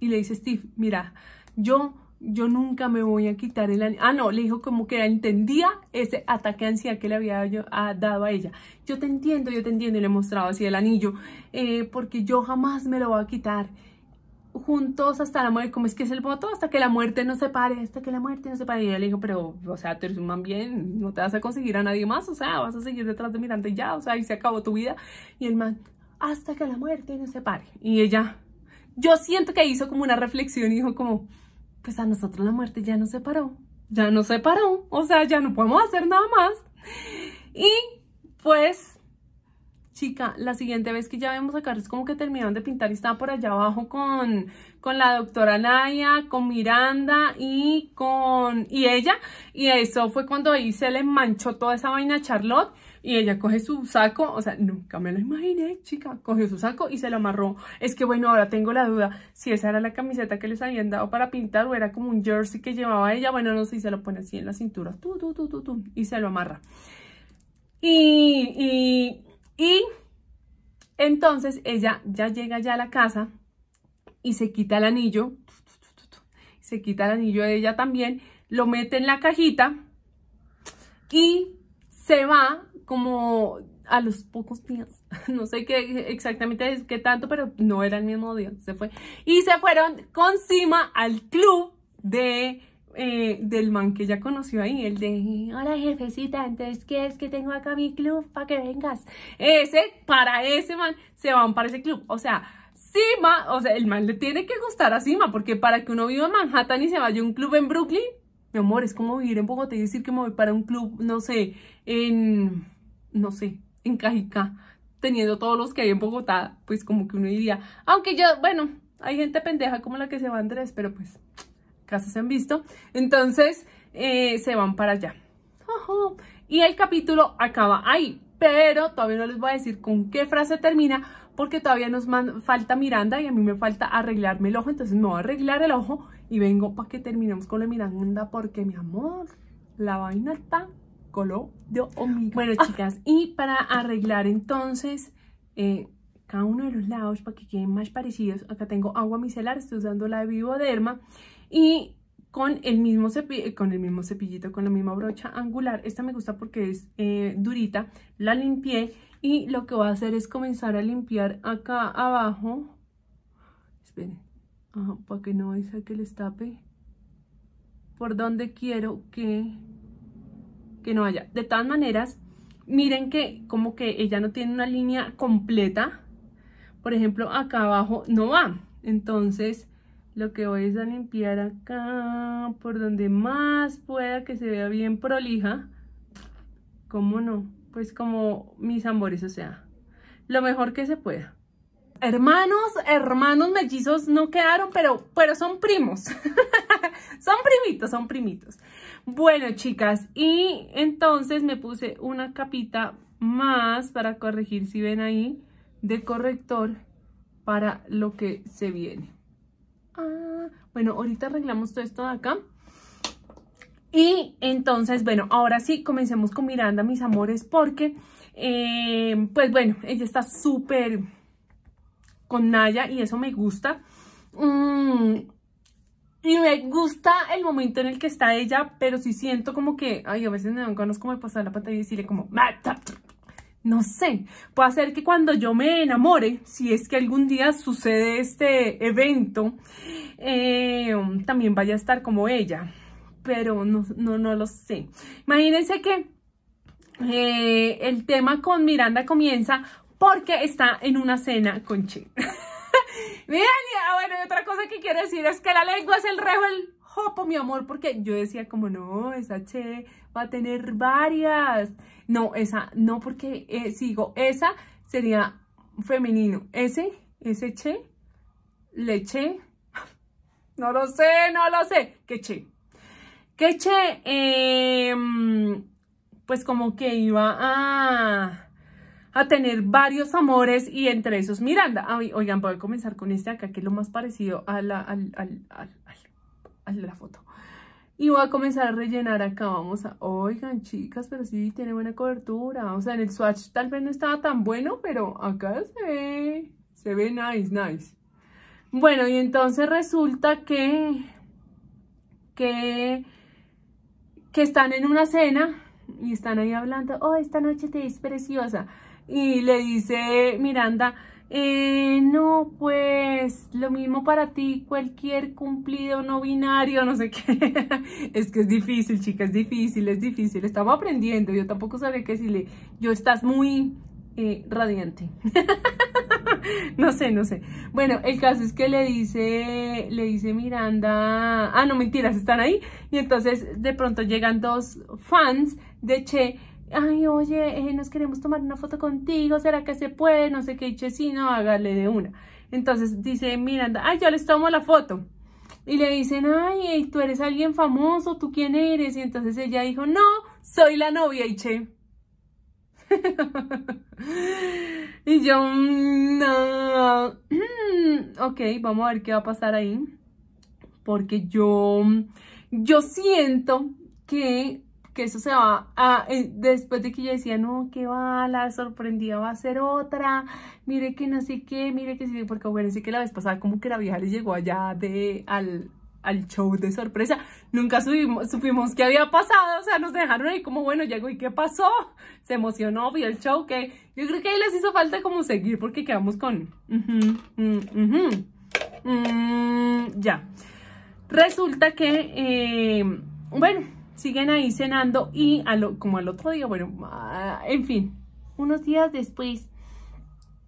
A: y le dice Steve, mira, yo yo nunca me voy a quitar el... anillo. Ah, no, le dijo como que entendía ese ataque de que le había yo, dado a ella. Yo te entiendo, yo te entiendo, y le he mostrado así el anillo, eh, porque yo jamás me lo voy a quitar. Juntos hasta la muerte, como es que es el voto? Hasta que la muerte no se pare, hasta que la muerte no se pare. Y ella le dijo, pero, o sea, te eres bien, no te vas a conseguir a nadie más, o sea, vas a seguir detrás de Mirante ya, o sea, y se acabó tu vida. Y el man, hasta que la muerte no se pare. Y ella, yo siento que hizo como una reflexión y dijo como pues a nosotros la muerte ya nos separó, ya nos separó, o sea, ya no podemos hacer nada más. Y pues, chica, la siguiente vez que ya vemos a es como que terminaron de pintar y estaba por allá abajo con, la doctora Naya, con Miranda y con ella. Y eso fue cuando ahí se le manchó toda esa vaina a Charlotte y ella coge su saco, o sea, nunca me lo imaginé, chica, cogió su saco y se lo amarró. Es que bueno, ahora tengo la duda si esa era la camiseta que les habían dado para pintar o era como un jersey que llevaba ella. Bueno, no sé, y se lo pone así en la cintura, tú, tú, tú, y se lo amarra. Y, y, y entonces ella ya llega ya a la casa y se quita el anillo, se quita el anillo de ella también, lo mete en la cajita y se va como a los pocos días, (laughs) no sé qué exactamente qué tanto, pero no era el mismo día, se fue. Y se fueron con Sima al club de... Eh, del man que ella conoció ahí, el de hola jefecita, entonces qué es que tengo acá mi club para que vengas. Ese, para ese man, se van para ese club. O sea, Sima, o sea, el man le tiene que gustar a Sima, porque para que uno viva en Manhattan y se vaya a un club en Brooklyn, mi amor, es como vivir en Bogotá y decir que me voy para un club, no sé, en no sé, en Cajica, teniendo todos los que hay en Bogotá, pues como que uno diría, aunque yo, bueno, hay gente pendeja como la que se va Andrés, pero pues casi se han visto, entonces eh, se van para allá. Y el capítulo acaba ahí, pero todavía no les voy a decir con qué frase termina, porque todavía nos falta Miranda y a mí me falta arreglarme el ojo, entonces me voy a arreglar el ojo y vengo para que terminemos con la Miranda, porque mi amor, la vaina está color de hormiga. Bueno, ah. chicas, y para arreglar entonces eh, cada uno de los lados para que queden más parecidos, acá tengo agua micelar, estoy usando la de Vivoderma y con el mismo eh, con el mismo cepillito, con la misma brocha angular. Esta me gusta porque es eh, durita, la limpié y lo que voy a hacer es comenzar a limpiar acá abajo. Esperen, para que no se que les tape. Por donde quiero que que no haya. De todas maneras, miren que como que ella no tiene una línea completa. Por ejemplo, acá abajo no va. Entonces, lo que voy es a limpiar acá, por donde más pueda que se vea bien prolija. ¿Cómo no? Pues como mis amores, o sea, lo mejor que se pueda. Hermanos, hermanos mellizos no quedaron, pero, pero son primos. (laughs) son primitos, son primitos. Bueno, chicas, y entonces me puse una capita más para corregir, si ven ahí, de corrector para lo que se viene. Ah, bueno, ahorita arreglamos todo esto de acá. Y entonces, bueno, ahora sí, comencemos con Miranda, mis amores, porque, eh, pues bueno, ella está súper con Naya y eso me gusta. Mm, y me gusta el momento en el que está ella, pero sí siento como que, ay, a veces me dan ganas como de pasar la pantalla y decirle como, no sé, puede ser que cuando yo me enamore, si es que algún día sucede este evento, eh, también vaya a estar como ella, pero no, no, no lo sé. Imagínense que eh, el tema con Miranda comienza porque está en una cena con Che. (laughs) Miren, ah, bueno, y otra cosa que quiero decir es que la lengua es el rejo el hopo, mi amor, porque yo decía como, no, esa che va a tener varias. No, esa, no, porque eh, sigo, esa sería femenino. Ese, ese che, leche, (laughs) no lo sé, no lo sé, que che. Que che, em, pues como que iba a a tener varios amores y entre esos Miranda. Ah, oigan, voy a comenzar con este acá, que es lo más parecido a la, la foto. Y voy a comenzar a rellenar acá, vamos a... Oigan, chicas, pero sí tiene buena cobertura. O sea, en el swatch tal vez no estaba tan bueno, pero acá se ve, se ve nice, nice. Bueno, y entonces resulta que... Que... Que están en una cena y están ahí hablando. Oh, esta noche te ves preciosa y le dice Miranda, eh, no, pues lo mismo para ti, cualquier cumplido no binario, no sé qué. (laughs) es que es difícil, chica, es difícil, es difícil. Estamos aprendiendo, yo tampoco sabía qué decirle. Yo estás muy eh, radiante. (laughs) no sé, no sé. Bueno, el caso es que le dice, le dice Miranda, ah, no mentiras, están ahí. Y entonces de pronto llegan dos fans de Che ay, oye, eh, nos queremos tomar una foto contigo, ¿será que se puede? No sé qué, Iche sí, no, hágale de una. Entonces dice Miranda, ay, yo les tomo la foto. Y le dicen, ay, eh, tú eres alguien famoso, ¿tú quién eres? Y entonces ella dijo, no, soy la novia, Iche (laughs) y yo, mm, no. (clears throat) ok, vamos a ver qué va a pasar ahí. Porque yo, yo siento que que eso se va a... Eh, después de que yo decía, no, qué va, la sorprendida va a ser otra, mire que no sé qué, mire que sí, porque bueno, sí que la vez pasada como que la vieja les llegó allá de al, show de sorpresa, nunca subimos, supimos qué había pasado, o sea, nos dejaron ahí como, bueno, llegó y qué pasó, se emocionó, vio el show, que yo creo que ahí les hizo falta como seguir porque quedamos con... Mm, mm, ya. Resulta que, eh, bueno, siguen ahí cenando y como al otro día, bueno, en fin, unos días después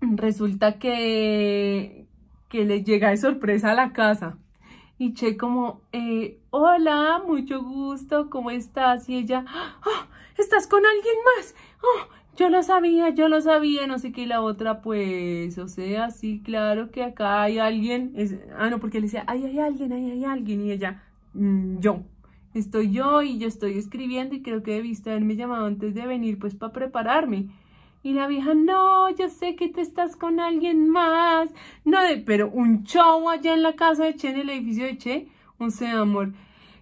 A: resulta que, que les llega de sorpresa a la casa. Y Che como, eh, hola, mucho gusto, ¿cómo estás? Y ella, oh, ¿estás con alguien más? Oh, yo lo sabía, yo lo sabía, no sé qué. Y la otra, pues, o sea, sí, claro que acá hay alguien. ah, no, porque le decía, ahí hay alguien, ahí hay alguien. Y ella, mm, yo estoy yo y yo estoy escribiendo y creo que debiste haberme llamado antes de venir pues para prepararme. Y la vieja, no, yo sé que te estás con alguien más. No, de, pero un show allá en la casa de Che, en el edificio de Che, un sea amor.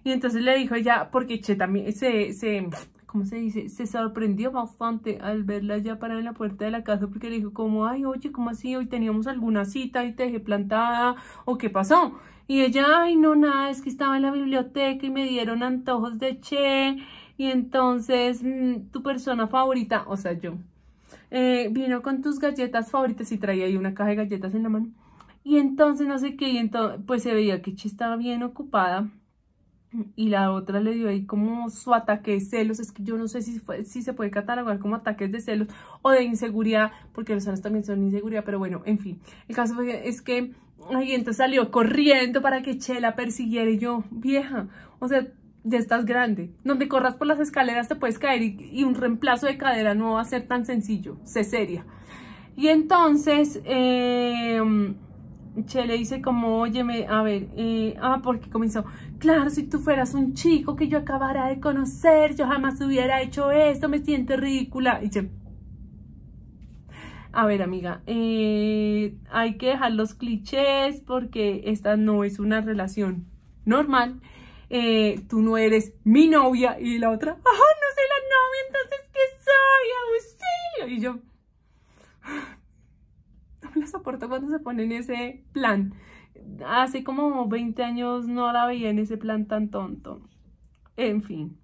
A: Y entonces le dijo ella, porque Che también se, se, ¿cómo se dice? Se sorprendió bastante al verla ya parada en la puerta de la casa porque le dijo como, ay, oye, ¿cómo así? Hoy teníamos alguna cita y te dejé plantada, ¿o qué pasó? Y ella, ay, no, nada, es que estaba en la biblioteca y me dieron antojos de Che. Y entonces, mm, tu persona favorita, o sea, yo, eh, vino con tus galletas favoritas y traía ahí una caja de galletas en la mano. Y entonces, no sé qué, entonces, pues se veía que Che estaba bien ocupada. Y la otra le dio ahí como su ataque de celos. Es que yo no sé si, si se puede catalogar como ataques de celos o de inseguridad, porque los celos también son inseguridad, pero bueno, en fin. El caso es que Ay, entonces salió corriendo para que Che la persiguiera y yo, vieja, o sea, ya estás grande. Donde corras por las escaleras te puedes caer y, un reemplazo de cadera no va a ser tan sencillo, sé seria. Y entonces, eh, Che le dice como, óyeme, a ver, eh, ah, porque comenzó, claro, si tú fueras un chico que yo acabara de conocer, yo jamás hubiera hecho esto, me siento ridícula. Y Che, a ver, amiga, eh, hay que dejar los clichés porque esta no es una relación normal. Eh, tú no eres mi novia y la otra, no soy la novia, entonces ¿qué soy? ¡Auxilio! Y yo no me soporto cuando se pone en ese plan. Hace como 20 años no la veía en ese plan tan tonto. En fin.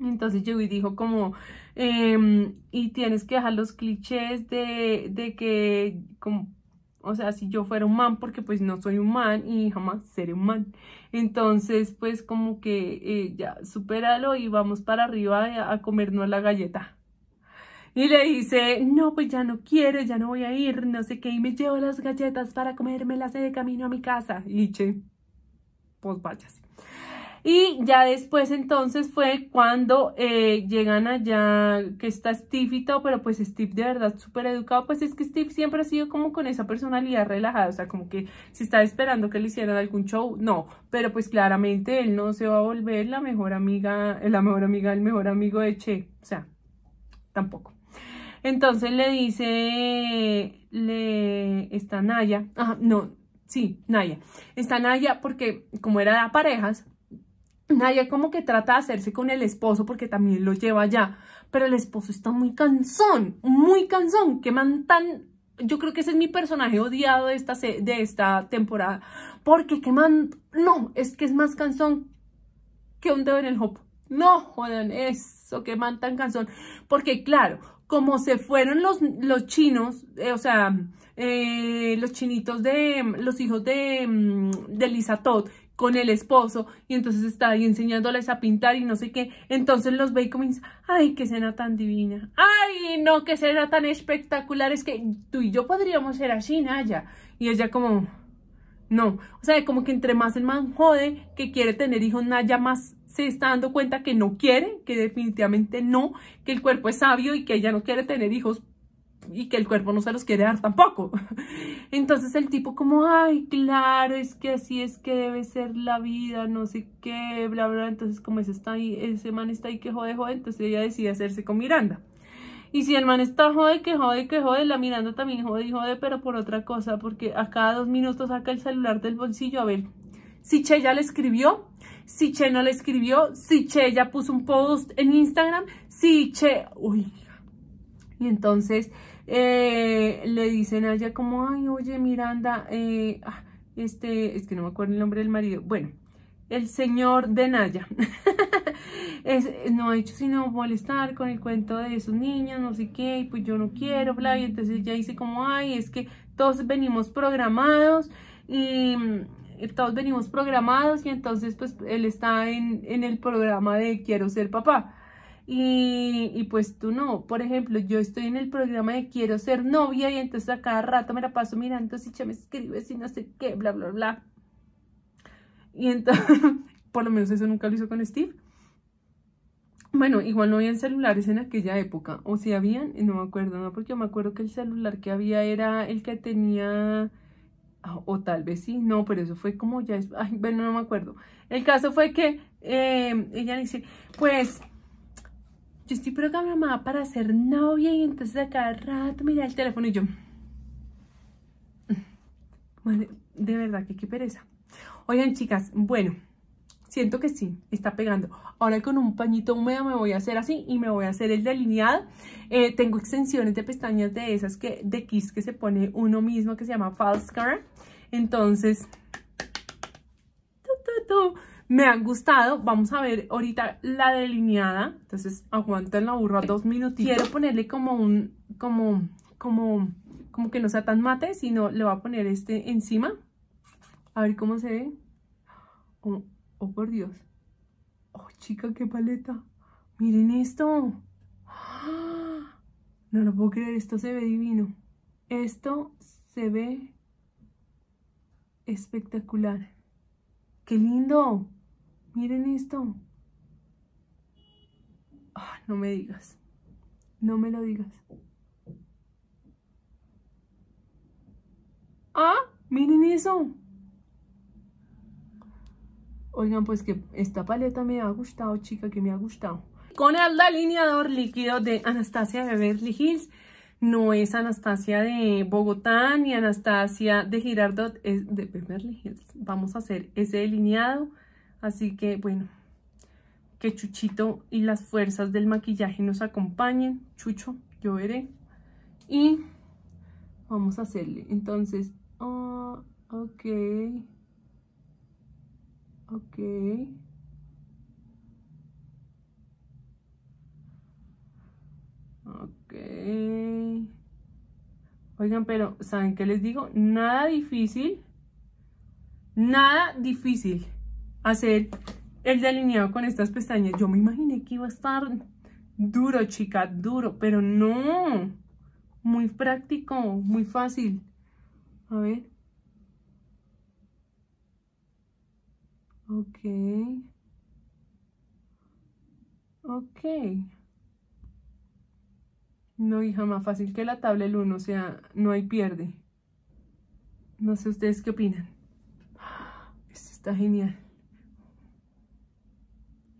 A: Entonces yo dijo como, em, y tienes que dejar los clichés de, que, como, o sea, si yo fuera un man, porque pues no soy un man y jamás seré un man. Entonces, pues como que eh, ya, supéralo y vamos para arriba a comernos la galleta. Y le dice, no, pues ya no quiero, ya no voy a ir, no sé qué, y me llevo las galletas para comérmelas de camino a mi casa. Y che, pues váyase. Y ya después entonces fue cuando eh, llegan allá que está Steve y todo, pero pues Steve de verdad súper educado, pues es que Steve siempre ha sido como con esa personalidad relajada, o sea, como que si está esperando que le hicieran algún show, no, pero pues claramente él no se va a volver la mejor amiga, eh, la mejor amiga, el mejor amigo de Che, o sea, tampoco. Entonces le dice, le, está Naya, ah, no, sí, Naya, está Naya porque como era de parejas, Nadia como que trata de hacerse con el esposo porque también lo lleva allá, pero el esposo está muy cansón, muy cansón, que man tan... Yo creo que ese es mi personaje odiado de esta, de esta temporada, porque que man... No, es que es más cansón que un dedo en el hop. No, jodan, eso, que man tan cansón. Porque claro, como se fueron los, los chinos, eh, o sea, eh, los chinitos de los hijos de, mm, de Lisa Todd, con el esposo y entonces está ahí enseñándoles a pintar y no sé qué. Entonces los ve y comienza, ay, qué cena tan divina, ay, no, qué cena tan espectacular, es que tú y yo podríamos ser así, Naya. Y ella como, no, o sea, como que entre más el man jode que quiere tener hijos, Naya más se está dando cuenta que no quiere, que definitivamente no, que el cuerpo es sabio y que ella no quiere tener hijos y que el cuerpo no se los quiere dar tampoco. (laughs) Entonces el tipo como, ay, claro, es que así es que debe ser la vida, no sé qué, bla, bla. Entonces como ese, está ahí, ese man está ahí que jode, jode, entonces ella decide hacerse con Miranda. Y si el man está jode, que jode, que jode, la Miranda también jode y jode, pero por otra cosa, porque a cada dos minutos saca el celular del bolsillo a ver si Che ya le escribió, si Che no le escribió, si Che ya puso un post en Instagram, si Che... Uy, y entonces eh, le dicen Naya como, ay, oye, Miranda, eh, ah, este, es que no me acuerdo el nombre del marido, bueno, el señor de Naya, (laughs) es, no ha hecho sino molestar con el cuento de sus niños, no sé qué, pues yo no quiero, bla, y entonces ya dice como, ay, es que todos venimos programados y mm, eh, todos venimos programados y entonces pues él está en, en el programa de quiero ser papá. Y, pues tú no. Por ejemplo, yo estoy en el programa de quiero ser novia y entonces a cada rato me la paso mirando si ya me escribe, si no sé qué, bla, bla, bla. Y entonces, (laughs) por lo menos eso nunca lo hizo con Steve. Bueno, igual no había celulares en aquella época, o si habían, eh, no me acuerdo, ¿no? Porque yo me acuerdo que el celular que había era el que tenía, ah, o, tal vez sí, no, pero eso fue como ya, bueno, no me acuerdo. El caso fue que eh, ella dice, pues yo estoy programada para ser novia y entonces a cada rato mira el teléfono y yo... Bueno, mm, de verdad que qué pereza. Oigan, chicas, bueno, siento que sí, está pegando. Ahora con un pañito húmedo me voy a hacer así y me voy a hacer el delineado. Eh, tengo extensiones de pestañas de esas que de Kiss que se pone uno mismo que se llama false Car. Entonces, me han gustado. Vamos a ver ahorita la delineada. Entonces aguanten la burra dos minutitos. Quiero ponerle como un, como, como, como que no sea tan mate, sino le voy a poner este encima. A ver cómo se ve. oh, oh por Dios. Oh, chica, qué paleta. Miren esto. (gasps) No lo puedo creer, esto se ve divino. Esto se ve espectacular. ¡Qué lindo! Miren esto. Ah, no me digas. No me lo digas. Ah, miren eso. Oigan, pues que esta paleta me ha gustado, chica, que me ha gustado. Con el delineador líquido de Anastasia Beverly Hills. No es Anastasia de Bogotá ni Anastasia de Girardot, es de Beverly Hills. Vamos a hacer ese delineado. Así que bueno, que Chuchito y las fuerzas del maquillaje nos acompañen. Chucho, yo veré. Y vamos a hacerle. Entonces, ah, ok. Ok. Ok. Oigan, pero ¿saben qué les digo? Nada difícil. Nada difícil hacer el delineado con estas pestañas. Yo me imaginé que iba a estar duro, chica, duro, pero no. Muy práctico, muy fácil. A ver. Ok. Ok. No, hija, más fácil que la tabla el 1, o sea, no hay pierde. No sé ustedes qué opinan. Esto está genial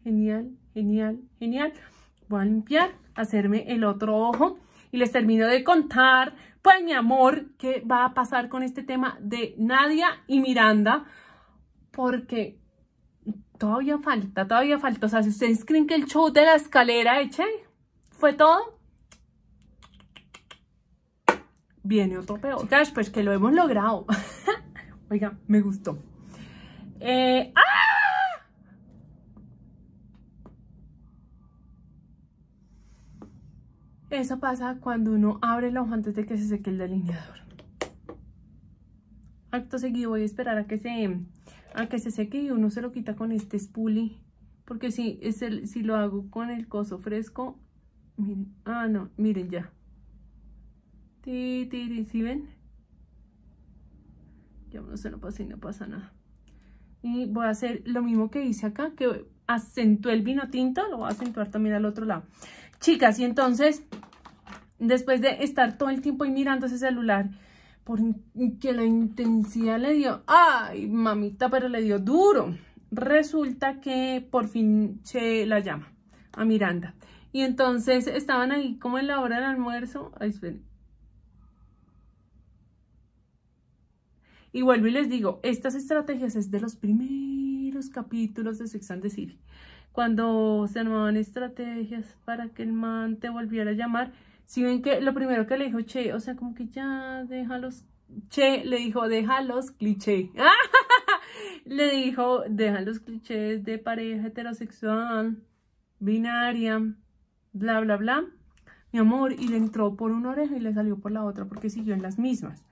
A: genial, genial, genial. Voy a limpiar, hacerme el otro ojo y les termino de contar, pues mi amor, qué va a pasar con este tema de Nadia y Miranda, porque todavía falta, todavía falta. O sea, si ustedes creen que el show de la escalera, eche, fue todo, viene otro peor. Chicas, pues que lo hemos logrado. (laughs) Oiga, me gustó. Eh, ¡Ah! Eso pasa cuando uno abre el ojo antes de que se seque el delineador. Acto seguido voy a esperar a que se, a que se seque y uno se lo quita con este spoolie. Porque si, es si lo hago con el coso fresco, miren, ah no, miren ya. Ti, ti, ti, ¿sí ven? Ya no se lo pasé y no pasa nada. Y voy a hacer lo mismo que hice acá, que acentué el vino tinto, lo voy a acentuar también al otro lado. Chicas, y entonces después de estar todo el tiempo ahí mirando ese celular, que la intensidad le dio, ay, mamita, pero le dio duro. Resulta que por fin se la llama a Miranda. Y entonces estaban ahí como en la hora del almuerzo. Ay, esperen. Y vuelvo y les digo, estas estrategias es de los primeros capítulos de Sex and the Cuando se armaban estrategias para que el man te volviera a llamar si ven que lo primero que le dijo Che, o sea, como que ya déjalos. Che le dijo, déjalos cliché. (laughs) le dijo, deja los clichés de pareja heterosexual, binaria, bla, bla, bla. Mi amor, y le entró por una oreja y le salió por la otra porque siguió en las mismas.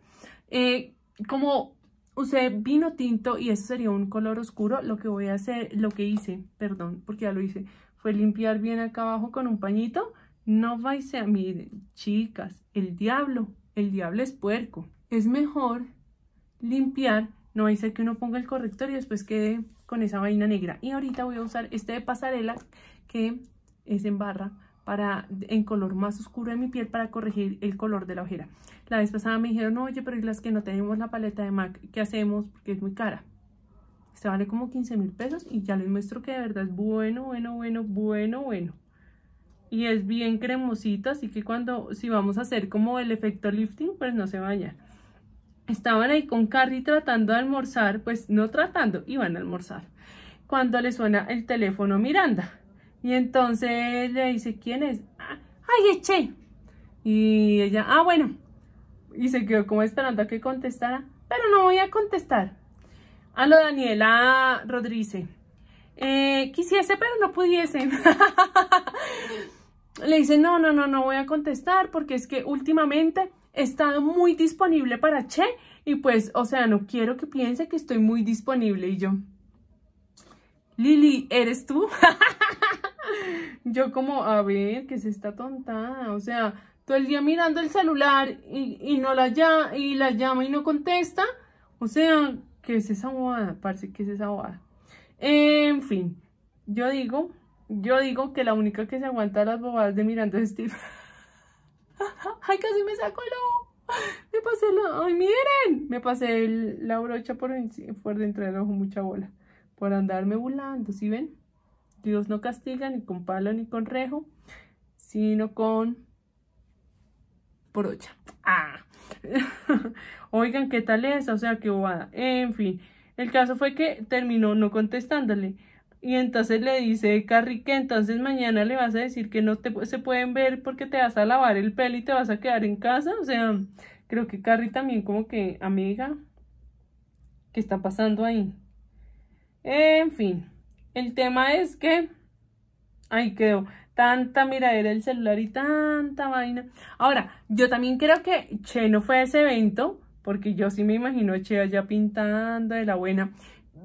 A: Eh, como usé vino tinto y eso sería un color oscuro, lo que voy a hacer, lo que hice, perdón, porque ya lo hice, fue limpiar bien acá abajo con un pañito no vais a mirar, chicas, el diablo, el diablo es puerco. Es mejor limpiar, no vais a que uno ponga el corrector y después quede con esa vaina negra. Y ahorita voy a usar este de pasarela que es en barra para, en color más oscuro de mi piel para corregir el color de la ojera. La vez pasada me dijeron, oye, pero es las que no tenemos la paleta de MAC, ¿qué hacemos? Porque es muy cara. Se vale como 15 mil pesos y ya les muestro que de verdad es bueno, bueno, bueno, bueno, bueno y es bien cremosito, así que cuando, si vamos a hacer como el efecto lifting, pues no se vaya Estaban ahí con Carrie tratando de almorzar, pues no tratando, iban a almorzar. Cuando le suena el teléfono Miranda. Y entonces le dice, ¿quién es? Ah, ¡Ay, eché! Y ella, ah, bueno. Y se quedó como esperando a que contestara, pero no voy a contestar. A lo Daniela Rodríguez. Eh, quisiese, pero no pudiese. (laughs) le dice, no, no, no, no voy a contestar porque es que últimamente he estado muy disponible para Che y pues, o sea, no quiero que piense que estoy muy disponible. Y yo, Lili, ¿eres tú? (laughs) yo como, a ver, que se está tontada, o sea, todo el día mirando el celular y, no la llama, y la llama y no contesta, o sea, que es esa bobada? parece que es esa bobada? En fin, yo digo yo digo que la única que se aguanta las bobadas de mirando es Steve. (laughs) ¡Ay, casi me sacó el ojo! Me pasé el ¡Ay, miren! Me pasé la brocha por, dentro del ojo, mucha bola. Por andarme volando, ¿sí ven? Dios no castiga ni con palo ni con rejo, sino con brocha. ¡Ah! (laughs) Oigan, ¿qué tal es? O sea, qué bobada. En fin, el caso fue que terminó no contestándole. Y entonces le dice Carrie que entonces mañana le vas a decir que no te, se pueden ver porque te vas a lavar el pelo y te vas a quedar en casa. O sea, creo que Carrie también como que, amiga, ¿qué está pasando ahí? En fin, el tema es que... Ahí quedó. Tanta miradera el celular y tanta vaina. Ahora, yo también creo que Che no fue ese evento, porque yo sí me imagino Che allá pintando de la buena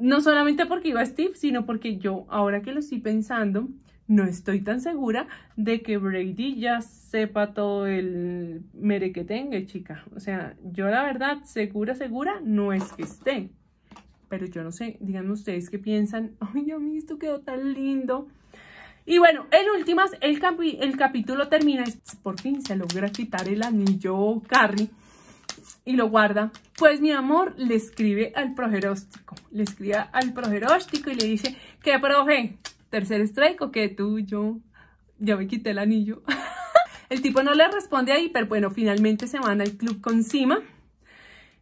A: no solamente porque iba Steve, sino porque yo, ahora que lo estoy pensando, no estoy tan segura de que Brady ya sepa todo el mere que tenga, chica. O sea, yo la verdad, segura, segura, no es que esté. Pero yo no sé, díganme ustedes qué piensan. (laughs) Ay, a mí esto quedó tan lindo. Y bueno, en últimas, el, el capítulo termina. Por fin se logra quitar el anillo Carrie y lo guarda. Pues mi amor le escribe al progeróstico le escribe al progeróstico y le dice, ¿qué profe? Tercer strike o qué tú, yo, ya me quité el anillo. (laughs) el tipo no le responde ahí, pero bueno, finalmente se van al club con Cima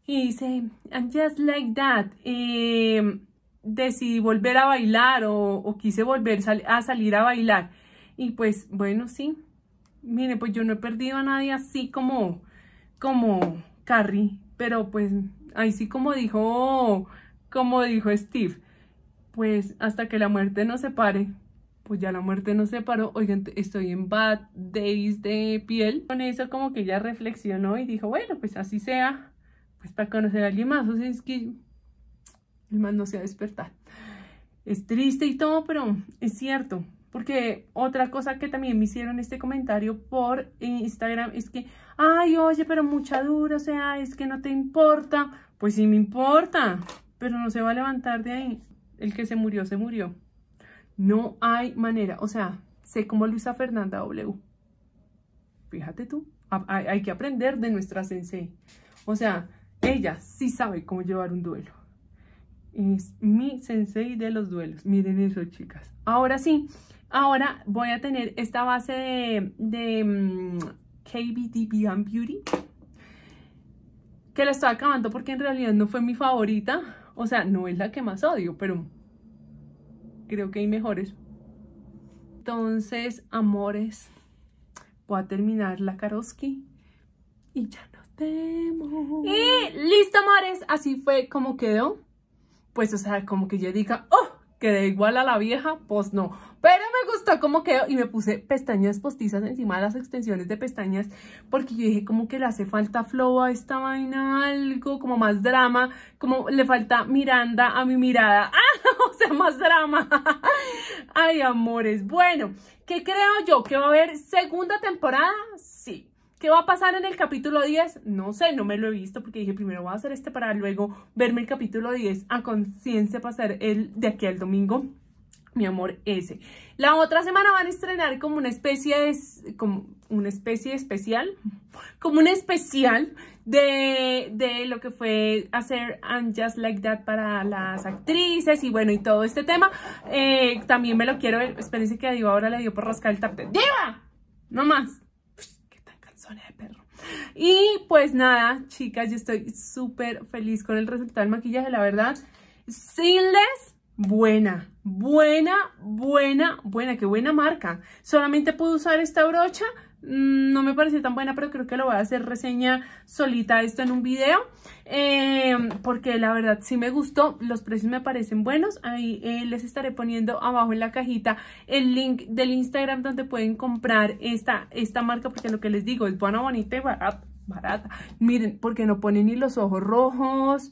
A: y dice, I'm just like that. Em, decidí volver a bailar o, quise volver a salir a bailar. Y pues, bueno, sí. Mire, pues yo no he perdido a nadie así como, como, Carrie, pero pues ahí sí como dijo, como dijo Steve, pues hasta que la muerte nos separe, pues ya la muerte nos separó. Oigan, estoy en bad days de piel. Con eso como que ella reflexionó y dijo, bueno, pues así sea, pues para conocer a alguien más. O sea, es que el más no se despertar. Es triste y todo, pero es cierto. Porque otra cosa que también me hicieron este comentario por eh, Instagram es que ay, oye, pero mucha dura, o sea, es que no te importa. Pues sí me importa, pero no se va a levantar de ahí. El que se murió, se murió. No hay manera, o sea, sé como Luisa Fernanda W. Fíjate tú, hay, que aprender de nuestra sensei. O sea, ella sí sabe cómo llevar un duelo. Es mi sensei de los duelos. Miren eso, chicas. Ahora sí, ahora voy a tener esta base de mm, KBD and Beauty. Que la estoy acabando porque en realidad no fue mi favorita. O sea, no es la que más odio, pero creo que hay mejores. Entonces, amores, voy a terminar la Karoski y ya nos vemos. Y listo, amores, así fue como quedó. Pues, o sea, como que yo diga, ¡oh! Que de igual a la vieja, pues no. Pero me gustó cómo quedó y me puse pestañas postizas encima de las extensiones de pestañas porque yo dije como que le hace falta flow a esta vaina, algo como más drama, como le falta Miranda a mi mirada. (laughs) ¡Ah! O sea, más drama. (laughs) Ay, amores. Bueno, ¿qué creo yo? ¿Que va a haber segunda temporada? Sí. ¿Qué va a pasar en el capítulo 10? No sé, no me lo he visto porque dije primero voy a hacer este para luego verme el capítulo 10 a conciencia para hacer el de aquí al domingo. Mi amor, ese. La otra semana van a estrenar como una especie de, como una especie especial, como un especial de, lo que fue hacer And Just Like That para las actrices y bueno, y todo este tema. Eh, también me lo quiero ver. Espérense que a Diva ahora le dio por rascar el tapete. ¡Diva! No más. (laughs) Y pues nada, chicas, yo estoy súper feliz con el resultado del maquillaje, la verdad. les buena, buena, buena, buena, qué buena marca. Solamente puedo usar esta brocha Mm, no me pareció tan buena, pero creo que lo voy a hacer reseña solita esto en un video. Eh, porque la verdad sí me gustó, los precios me parecen buenos. Ahí eh, les estaré poniendo abajo en la cajita el link del Instagram donde pueden comprar esta, esta marca. Porque lo que les digo es buena, bonita y barata. Miren, porque no ponen ni los ojos rojos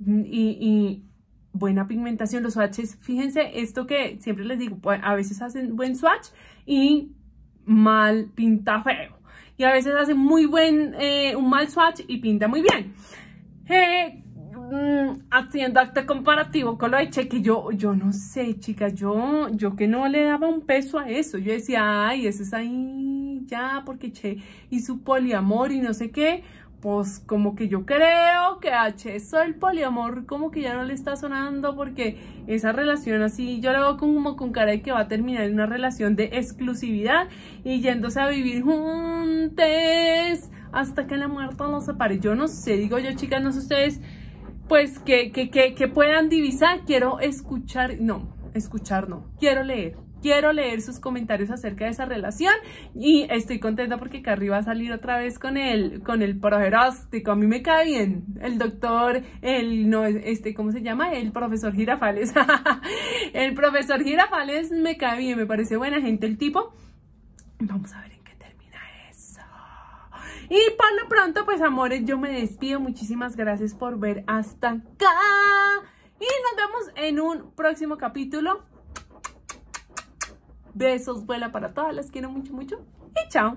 A: mm, y, y buena pigmentación. Los swatches, fíjense, esto que siempre les digo, pues, a veces hacen buen swatch y mal, pinta feo. Y a veces hace muy buen, eh, un mal swatch y pinta muy bien. Mm, haciendo acto comparativo con lo de cheque, yo, yo no sé, chicas, yo, yo que no le daba un peso a eso. Yo decía, ay, eso es ahí, ya, porque che, y su poliamor y no sé qué pues como que yo creo que H eso el poliamor como que ya no le está sonando porque esa relación así yo la veo como con cara de que va a terminar en una relación de exclusividad y yéndose a vivir juntos hasta que la muerte nos separe. Yo no sé, digo yo chicas, no sé ustedes pues que, que, que puedan divisar, quiero escuchar, no, escuchar no, quiero leer quiero leer sus comentarios acerca de esa relación y estoy contenta porque Carrie va a salir otra vez con el, con el progeróstico, a mí me cae bien, el doctor, el, no, este, ¿cómo se llama? El profesor Girafales, (laughs) el profesor Girafales me cae bien, me parece buena gente el tipo, vamos a ver en qué termina eso. y por lo pronto, pues amores, yo me despido. Muchísimas gracias por ver hasta acá. Y nos vemos en un próximo capítulo. Besos, vuela para todas, las quiero mucho, mucho y chao.